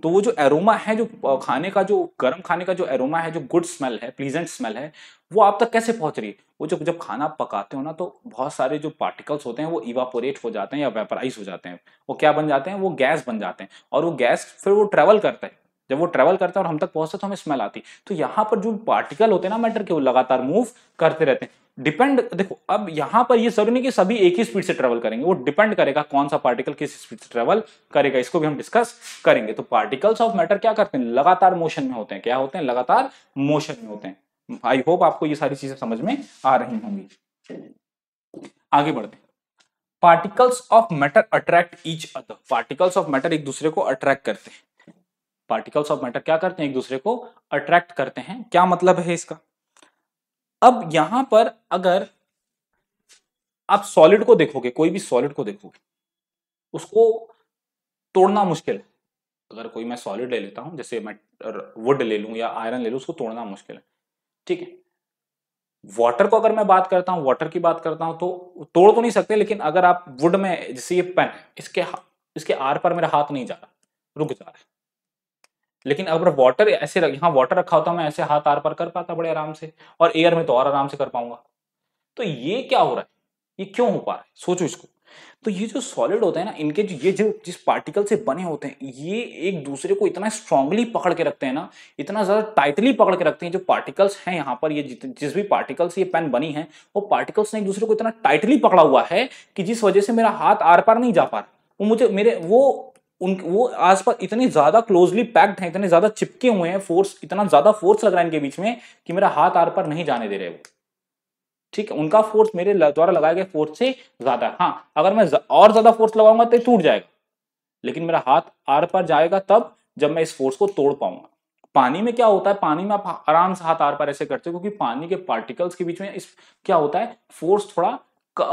तो वो जो एरोमा है जो खाने का जो गर्म खाने का जो एरोमा है जो गुड स्मेल है प्लीजेंट स्मेल है वो आप तक कैसे पहुंच रही है वो जो जब खाना आप पकाते हो ना तो बहुत सारे जो पार्टिकल्स होते हैं वो इवापोरेट हो जाते हैं या वेपराइज हो जाते हैं वो क्या बन जाते हैं वो गैस बन जाते हैं और वो गैस फिर वो ट्रेवल करता है जब वो ट्रेवल करता है और हम तक पहुंचता तो हमें स्मेल आती है तो यहाँ पर जो पार्टिकल होते हैं ना मैटर के वो लगातार मूव करते रहते हैं डिपेंड देखो अब यहां पर ये जरूरी नहीं कि सभी एक ही स्पीड से ट्रेवल करेंगे वो डिपेंड करेगा कौन सा पार्टिकल किस स्पीड से ट्रेवल करेगा इसको भी हम डिस्कस करेंगे तो पार्टिकल्स ऑफ मैटर क्या करते हैं लगातार मोशन में होते हैं क्या होते हैं लगातार मोशन में होते हैं आई होप आपको ये सारी चीजें समझ में आ रही होंगी आगे बढ़ते हैं particles of matter attract each other particles of matter एक दूसरे को अट्रैक्ट करते हैं पार्टिकल्स ऑफ मैटर क्या करते हैं एक दूसरे को अट्रैक्ट करते हैं क्या मतलब है इसका अब यहां पर अगर आप सॉलिड को देखोगे कोई भी सॉलिड को देखोगे उसको तोड़ना मुश्किल है अगर कोई मैं सॉलिड ले लेता हूं जैसे मैं वुड ले लू या आयरन ले लू उसको तोड़ना मुश्किल है ठीक है वाटर को अगर मैं बात करता हूं वाटर की बात करता हूं तो तोड़ तो नहीं सकते लेकिन अगर आप वुड में जैसे ये पेन है इसके इसके आर पर मेरा हाथ नहीं जा रहा रुक जा रहा है लेकिन अगर वाटर ऐसे रख यहाँ वाटर रखा होता तो मैं ऐसे हाथ आर पर कर पाता बड़े आराम से और एयर में तो और आराम से कर पाऊंगा तो ये क्या हो रहा है ये क्यों हो पा रहा है सोचो इसको तो ये जो सॉलिड होते हैं ना इनके जो ये जो जिस पार्टिकल से बने होते हैं ये एक दूसरे को इतना स्ट्रांगली पकड़ के रखते हैं ना इतना ज़्यादा टाइटली पकड़ के रखते हैं जो पार्टिकल्स हैं यहाँ पर ये जिस भी पार्टिकल से ये पेन बनी है वो पार्टिकल्स ने एक दूसरे को इतना टाइटली पकड़ा हुआ है कि जिस वजह से मेरा हाथ आर पार नहीं जा पा रहा वो मुझे मेरे वो उन वो आसपास इतने ज़्यादा क्लोजली पैक्ड हैं इतने ज़्यादा चिपके हुए हैं फोर्स इतना ज़्यादा फोर्स लग रहा है इनके बीच में कि मेरा हाथ आर पर नहीं जाने दे रहे वो ठीक है उनका फोर्स मेरे द्वारा लगाए गए फोर्स से ज़्यादा हाँ अगर मैं और ज़्यादा फोर्स लगाऊंगा तो टूट जाएगा लेकिन मेरा हाथ आर पर जाएगा तब जब मैं इस फोर्स को तोड़ पाऊंगा पानी में क्या होता है पानी में आप आराम से हाथ आर पर ऐसे करते हो क्योंकि पानी के पार्टिकल्स के बीच में इस क्या होता है फोर्स थोड़ा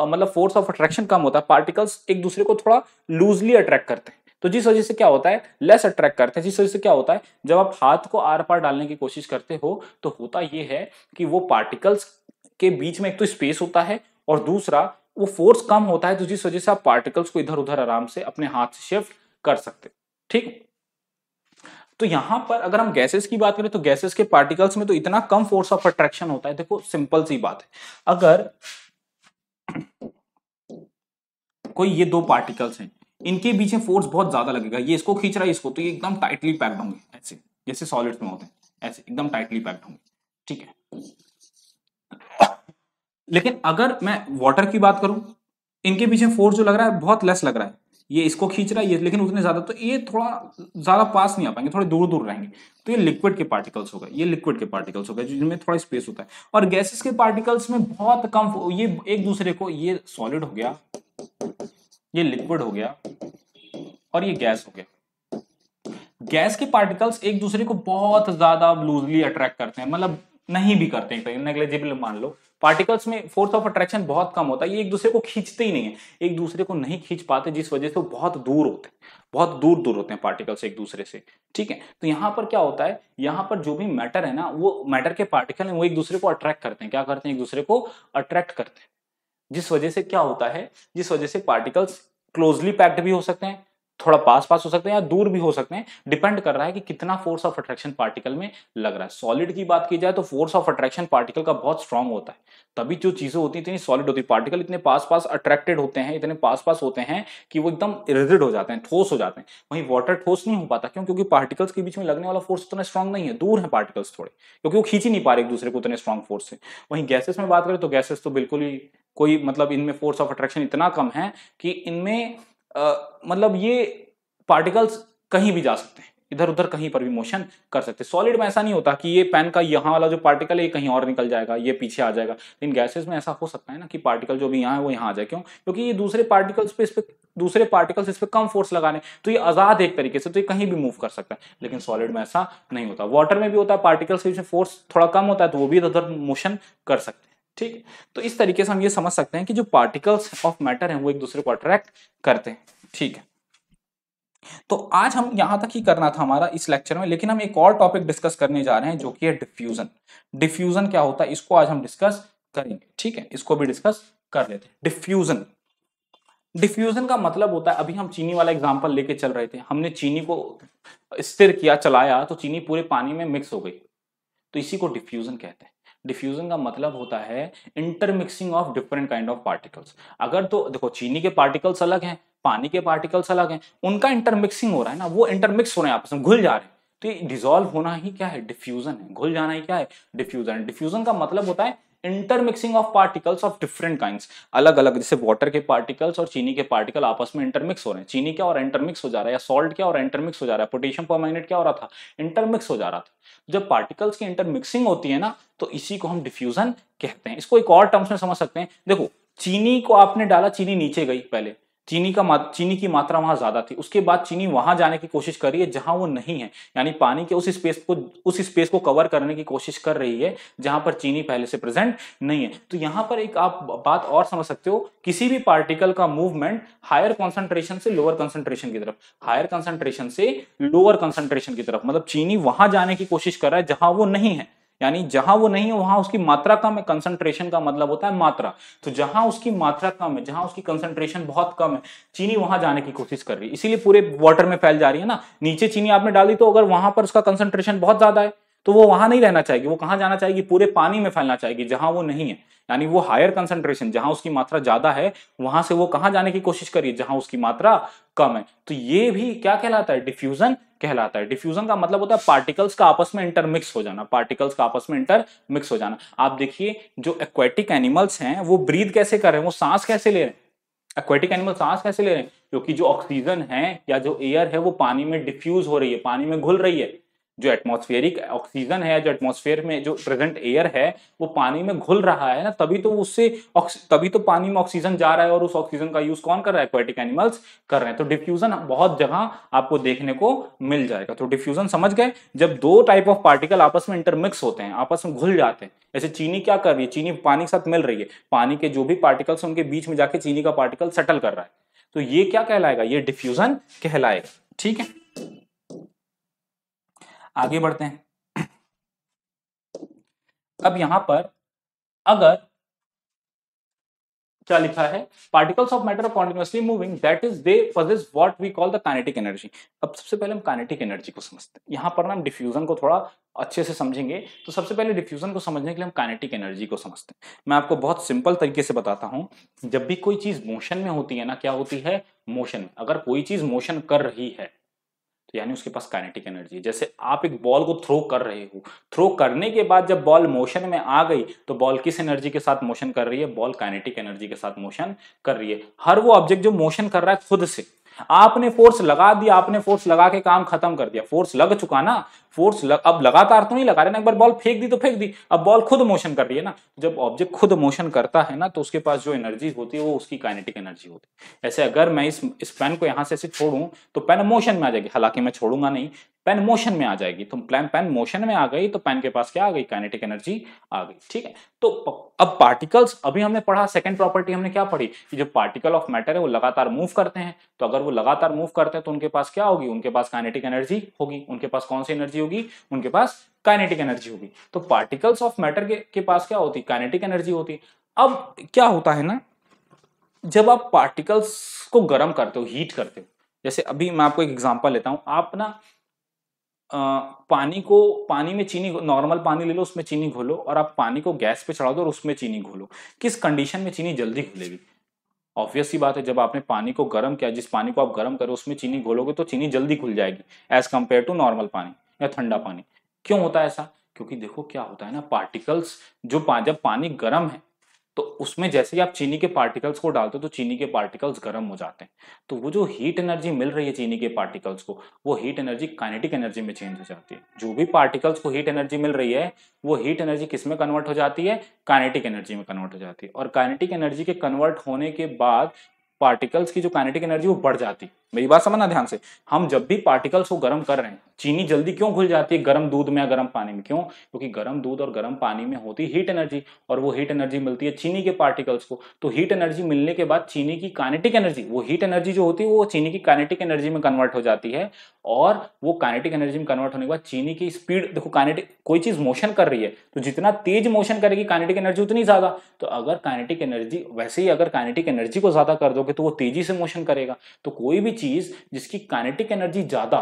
मतलब फोर्स ऑफ अट्रैक्शन कम होता है पार्टिकल्स एक दूसरे को थोड़ा लूजली अट्रैक्ट करते हैं तो जिस वजह से क्या होता है लेस अट्रैक्ट करते हैं जिस वजह से क्या होता है जब आप हाथ को आर पार डालने की कोशिश करते हो तो होता यह है कि वो पार्टिकल्स के बीच में एक तो स्पेस होता है और दूसरा वो फोर्स कम होता है तो जिस वजह से आप पार्टिकल्स को इधर उधर आराम से अपने हाथ से शिफ्ट कर सकते ठीक तो यहां पर अगर हम गैसेस की बात करें तो गैसेस के पार्टिकल्स में तो इतना कम फोर्स ऑफ अट्रैक्शन होता है देखो सिंपल सी बात है अगर कोई ये दो पार्टिकल्स हैं इनके बीच में फोर्स बहुत ज्यादा लगेगा ये इसको खींच रहा है इसको तो ये एकदम टाइटली पैक्ड होंगे ऐसे जैसे सॉलिड्स में होते हैं ऐसे एकदम टाइटली पैक्ड होंगे ठीक है लेकिन अगर मैं वाटर की बात करूं इनके पीछे फोर्स जो लग रहा है बहुत लेस लग रहा है ये इसको खींच रहा है ये लेकिन उतने ज्यादा तो ये थोड़ा ज्यादा पास नहीं आ पाएंगे थोड़े दूर दूर रहेंगे तो ये लिक्विड के पार्टिकल्स हो गए ये लिक्विड के पार्टिकल्स हो गए जिनमें थोड़ा स्पेस होता है और गैसेस के पार्टिकल्स में बहुत कम ये एक दूसरे को ये सॉलिड हो गया ये लिक्विड हो गया और ये गैस हो गया गैस के पार्टिकल्स एक दूसरे को बहुत ज्यादा लूजली अट्रैक्ट करते हैं मतलब नहीं भी करते हैं नेग्लेजिबल मान लो पार्टिकल्स में फोर्स ऑफ अट्रैक्शन बहुत कम होता है ये एक दूसरे को खींचते ही नहीं है एक दूसरे को नहीं खींच पाते जिस वजह से वो बहुत दूर होते हैं बहुत दूर दूर होते हैं पार्टिकल्स एक दूसरे से ठीक है तो यहाँ पर क्या होता है यहाँ पर जो भी मैटर है ना वो मैटर के पार्टिकल है वो एक दूसरे को अट्रैक्ट करते हैं क्या करते हैं एक दूसरे को अट्रैक्ट करते हैं जिस वजह से क्या होता है जिस वजह से पार्टिकल्स क्लोजली पैक्ड भी हो सकते हैं थोड़ा पास पास हो सकते हैं या दूर भी हो सकते हैं डिपेंड कर रहा है कि कितना फोर्स ऑफ अट्रैक्शन पार्टिकल में लग रहा है सॉलिड की बात की जाए तो फोर्स ऑफ अट्रैक्शन पार्टिकल का बहुत स्ट्रांग होता है तभी जो चीज़ें होती इतनी सॉलिड होती है पार्टिकल इतने पास पास अट्रैक्टेड होते हैं इतने पास पास होते हैं कि वो एकदम रिजिड हो जाते हैं ठोस हो जाते हैं वहीं वाटर ठोस नहीं हो पाता क्यों क्योंकि पार्टिकल्स के बीच में लगने वाला फोर्स इतना स्ट्रांग नहीं है दूर है पार्टिकल्स थोड़े क्योंकि वो खींच ही नहीं पा रहे एक दूसरे को उतने स्ट्रांग फोर्स से वहीं गैसेस में बात करें तो गैसेस तो बिल्कुल ही कोई मतलब इनमें फोर्स ऑफ अट्रैक्शन इतना कम है कि इनमें मतलब ये पार्टिकल्स कहीं भी जा सकते हैं इधर उधर कहीं पर भी मोशन कर सकते हैं सॉलिड में ऐसा नहीं होता कि ये पेन का यहाँ वाला जो पार्टिकल है ये कहीं और निकल जाएगा ये पीछे आ जाएगा लेकिन गैसेस में ऐसा हो सकता है ना कि पार्टिकल जो भी यहाँ है वो यहाँ आ जाए क्यों क्योंकि ये दूसरे पार्टिकल्स पे इस पर दूसरे पार्टिकल्स इस पर कम फोर्स लगाने तो ये आजाद एक तरीके से तो ये कहीं भी मूव कर सकता है लेकिन सॉलिड में ऐसा नहीं होता वाटर में भी होता है पार्टिकल्स के फोर्स थोड़ा कम होता है तो वो भी इधर उधर मोशन कर सकते हैं ठीक तो इस तरीके से हम ये समझ सकते हैं कि जो पार्टिकल्स ऑफ मैटर हैं वो एक दूसरे को अट्रैक्ट करते हैं ठीक है तो आज हम यहां तक ही करना था हमारा इस लेक्चर में लेकिन हम एक और टॉपिक डिस्कस करने जा रहे हैं जो कि है डिफ्यूजन डिफ्यूजन क्या होता है इसको आज हम डिस्कस करेंगे ठीक है इसको भी डिस्कस कर लेते हैं डिफ्यूजन डिफ्यूजन का मतलब होता है अभी हम चीनी वाला एग्जाम्पल लेके चल रहे थे हमने चीनी को स्थिर किया चलाया तो चीनी पूरे पानी में मिक्स हो गई तो इसी को डिफ्यूजन कहते हैं डिफ्यूजन का मतलब होता है intermixing of different kind of particles अगर तो देखो चीनी के पार्टिकल्स अलग हैं पानी के पार्टिकल्स अलग हैं उनका इंटरमिक्सिंग हो रहा है ना वो इंटरमिक्स हो रहे हैं आपस में घुल जा रहे हैं तो ये डिजोल्व होना ही क्या है डिफ्यूजन है घुल जाना ही क्या है डिफ्यूजन डिफ्यूजन का मतलब होता है intermixing of particles of different kind अलग अलग जैसे वाटर के पार्टिकल्स और चीनी के पार्टिकल आपस में इंटरमिक्स हो रहे हैं चीनी क्या और इंटरमिक्स हो जा रहा है या सॉल्ट क्या और इंटरमिक्स हो जा रहा है पोटेशियम मैग्नेट क्या हो रहा था इंटरमिक्स हो जा रहा था जब पार्टिकल्स की इंटरमिक्सिंग होती है ना तो इसी को हम डिफ्यूजन कहते हैं इसको एक और टर्म्स में समझ सकते हैं देखो चीनी को आपने डाला चीनी नीचे गई पहले चीनी का चीनी की मात्रा वहां ज्यादा थी उसके बाद चीनी वहां जाने की कोशिश कर रही है जहां वो नहीं है यानी पानी के उस स्पेस को उस स्पेस को कवर करने की कोशिश कर रही है जहां पर चीनी पहले से प्रेजेंट नहीं है तो यहां पर एक आप बात और समझ सकते हो किसी भी पार्टिकल का मूवमेंट हायर कॉन्सेंट्रेशन से लोअर कंसेंट्रेशन की तरफ हायर कॉन्सेंट्रेशन से लोअर कंसेंट्रेशन की तरफ मतलब चीनी वहां जाने की कोशिश कर रहा है जहां वो नहीं है यानी जहां वो नहीं है वहां उसकी मात्रा कम है कंसंट्रेशन का मतलब होता है मात्रा तो जहां उसकी मात्रा कम है जहां उसकी कंसंट्रेशन बहुत कम है चीनी वहां जाने की कोशिश कर रही है इसीलिए पूरे वाटर में फैल जा रही है ना नीचे चीनी आपने डाली तो अगर वहां पर उसका कंसंट्रेशन बहुत ज्यादा है तो वो वहां नहीं रहना चाहिए वो कहां जाना चाहिए पूरे पानी में फैलना चाहिए जहां वो नहीं है यानी वो हायर कंसंट्रेशन जहां उसकी मात्रा ज्यादा है वहां से वो कहां जाने की कोशिश करिए जहां उसकी मात्रा कम है तो ये भी क्या कहलाता है डिफ्यूजन कहलाता है डिफ्यूजन का मतलब होता है पार्टिकल्स का आपस में इंटरमिक्स हो जाना पार्टिकल्स का आपस में इंटरमिक्स हो जाना आप देखिए जो एक्वेटिक एनिमल्स हैं वो ब्रीद कैसे कर रहे हैं वो सांस कैसे ले रहे हैं एक्वेटिक एनिमल सांस कैसे ले रहे हैं क्योंकि जो ऑक्सीजन है या जो एयर है वो पानी में डिफ्यूज हो रही है पानी में घुल रही है जो एटमोस्फेयरिक ऑक्सीजन है जो एटमोस्फेयर में जो प्रेजेंट एयर है वो पानी में घुल रहा है ना तभी तो उससे तभी तो पानी में ऑक्सीजन जा रहा है और उस ऑक्सीजन का यूज कौन कर रहा है एक्वाटिक एनिमल्स कर रहे हैं तो डिफ्यूजन बहुत जगह आपको देखने को मिल जाएगा तो डिफ्यूजन समझ गए जब दो टाइप ऑफ पार्टिकल आपस में इंटरमिक्स होते हैं आपस में घुल जाते हैं जैसे चीनी क्या कर रही है चीनी पानी के साथ मिल रही है पानी के जो भी पार्टिकल्स उनके बीच में जाके चीनी का पार्टिकल सेटल कर रहा है तो ये क्या कहलाएगा ये डिफ्यूजन कहलाएगा ठीक है आगे बढ़ते हैं अब यहां पर अगर क्या लिखा है particles of matter continuously moving that is they possess what we call the kinetic energy अब सबसे पहले हम काइनेटिक एनर्जी को समझते हैं यहां पर ना हम डिफ्यूजन को थोड़ा अच्छे से समझेंगे तो सबसे पहले डिफ्यूजन को समझने के लिए हम काइनेटिक एनर्जी को समझते हैं मैं आपको बहुत सिंपल तरीके से बताता हूं जब भी कोई चीज मोशन में होती है ना क्या होती है मोशन अगर कोई चीज मोशन कर रही है तो यानी उसके पास काइनेटिक एनर्जी जैसे आप एक बॉल को थ्रो कर रहे हो थ्रो करने के बाद जब बॉल मोशन में आ गई तो बॉल किस एनर्जी के साथ मोशन कर रही है बॉल काइनेटिक एनर्जी के साथ मोशन कर रही है हर वो ऑब्जेक्ट जो मोशन कर रहा है खुद से आपने फोर्स लगा दिया आपने फोर्स लगा के काम खत्म कर दिया फोर्स लग चुका ना फोर्स लग, अब लगातार तो नहीं लगा रहे ना एक बार बॉल फेंक दी तो फेंक दी अब बॉल खुद मोशन कर रही है ना जब ऑब्जेक्ट खुद मोशन करता है ना तो उसके पास जो एनर्जी होती है वो उसकी काइनेटिक एनर्जी होती है ऐसे अगर मैं इस इस पेन को यहां से ऐसे छोड़ू तो पेन मोशन में आ जाएगी हालांकि मैं छोड़ूंगा नहीं पेन मोशन में आ जाएगी तो प्लान पेन मोशन में आ गई तो पेन के पास क्या आ गई काइनेटिक एनर्जी आ गई ठीक है तो अब पार्टिकल्स अभी हमने पढ़ा सेकंड प्रॉपर्टी हमने क्या पढ़ी कि जो पार्टिकल ऑफ मैटर है वो लगातार मूव करते हैं तो अगर वो लगातार मूव करते हैं तो उनके पास क्या होगी उनके पास काइनेटिक एनर्जी होगी उनके पास कौन सी एनर्जी होगी उनके पास काइनेटिक एनर्जी होगी तो पार्टिकल्स ऑफ मैटर के, पास क्या होती काइनेटिक एनर्जी होती अब क्या होता है ना जब आप पार्टिकल्स को गर्म करते हो हीट करते हो जैसे अभी मैं आपको एक एग्जांपल लेता हूं आप ना पानी को पानी में चीनी नॉर्मल पानी ले लो उसमें चीनी घोलो और आप पानी को गैस पे चढ़ा दो तो और उसमें चीनी घोलो किस कंडीशन में चीनी जल्दी घुलेगी ऑब्वियस ही बात है जब आपने पानी को गर्म किया जिस पानी को आप गर्म करो उसमें चीनी घोलोगे तो चीनी जल्दी घुल जाएगी एज कम्पेयर टू नॉर्मल पानी या ठंडा पानी क्यों होता है ऐसा क्योंकि देखो क्या होता है ना पार्टिकल्स जो पा, जब पानी गर्म है तो उसमें जैसे ही आप चीनी के पार्टिकल्स को डालते हो तो चीनी के पार्टिकल्स गर्म हो जाते हैं तो वो जो हीट एनर्जी मिल रही है चीनी के पार्टिकल्स को वो हीट एनर्जी काइनेटिक एनर्जी में चेंज हो जाती है जो भी पार्टिकल्स को हीट एनर्जी मिल रही है वो हीट एनर्जी किस में कन्वर्ट हो जाती है काइनेटिक एनर्जी में कन्वर्ट हो जाती है और काइनेटिक एनर्जी के कन्वर्ट होने के बाद पार्टिकल्स की जो काइनेटिक एनर्जी वो बढ़ जाती है मेरी बात समझना ध्यान से हम जब भी पार्टिकल्स को गर्म कर रहे हैं चीनी जल्दी क्यों घुल जाती है गर्म दूध में या गर्म पानी में क्यों क्योंकि गर्म दूध और गर्म पानी में होती हीट एनर्जी और वो हीट एनर्जी मिलती है चीनी के पार्टिकल्स को तो हीट एनर्जी मिलने के बाद चीनी की काइनेटिक एनर्जी वो हीट एनर्जी जो होती है वो चीनी की काइनेटिक एनर्जी में कन्वर्ट हो जाती है और वो काइनेटिक एनर्जी में कन्वर्ट होने के बाद चीनी की स्पीड देखो काइनेटिक कोई चीज मोशन कर रही है तो जितना तेज मोशन करेगी काइनेटिक एनर्जी उतनी ज्यादा तो अगर काइनेटिक एनर्जी वैसे ही अगर काइनेटिक एनर्जी को ज्यादा कर दोगे तो वो तेजी से मोशन करेगा तो कोई भी चीज जिसकी काइनेटिक एनर्जी ज्यादा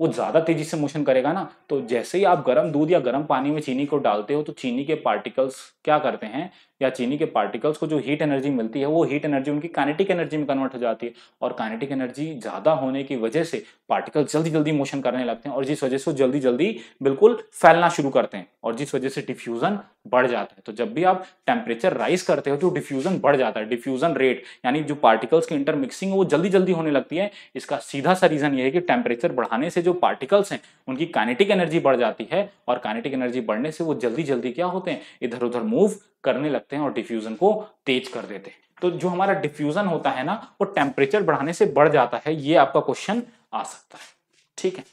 वो ज्यादा तेजी से मोशन करेगा ना तो जैसे ही आप गर्म दूध या गर्म पानी में चीनी को डालते हो तो चीनी के पार्टिकल्स क्या करते हैं या चीनी के पार्टिकल्स को जो हीट एनर्जी मिलती है वो हीट एनर्जी उनकी काइनेटिक एनर्जी में कन्वर्ट हो जाती है और काइनेटिक एनर्जी ज़्यादा होने की वजह से पार्टिकल जल्दी जल्दी मोशन करने लगते हैं और जिस वजह से वो जल्दी जल्दी बिल्कुल फैलना शुरू करते हैं और जिस वजह से डिफ्यूज़न बढ़ जाता है तो जब भी आप टेम्परेचर राइज करते हो तो डिफ्यूज़न बढ़ जाता है डिफ्यूज़न रेट यानी जो पार्टिकल्स की इंटरमिक्सिंग है वो जल्दी जल्दी होने लगती है इसका सीधा सा रीज़न ये है कि टेम्परेचर बढ़ाने से जो पार्टिकल्स हैं उनकी काइनेटिक एनर्जी बढ़ जाती है और काइनेटिक एनर्जी बढ़ने से वो जल्दी जल्दी क्या होते हैं इधर उधर मूव करने लगते हैं और डिफ्यूजन को तेज कर देते हैं तो जो हमारा डिफ्यूजन होता है ना वो टेम्परेचर बढ़ाने से बढ़ जाता है ये आपका क्वेश्चन आ सकता है ठीक है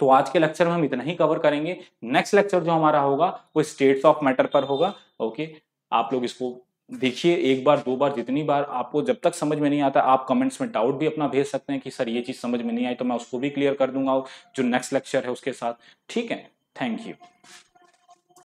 तो आज के लेक्चर में हम इतना ही कवर करेंगे नेक्स्ट लेक्चर जो हमारा होगा वो स्टेट्स ऑफ मैटर पर होगा ओके आप लोग इसको देखिए एक बार दो बार जितनी बार आपको जब तक समझ में नहीं आता आप कमेंट्स में डाउट भी अपना भेज सकते हैं कि सर ये चीज़ समझ में नहीं आई तो मैं उसको भी क्लियर कर दूंगा जो नेक्स्ट लेक्चर है उसके साथ ठीक है थैंक यू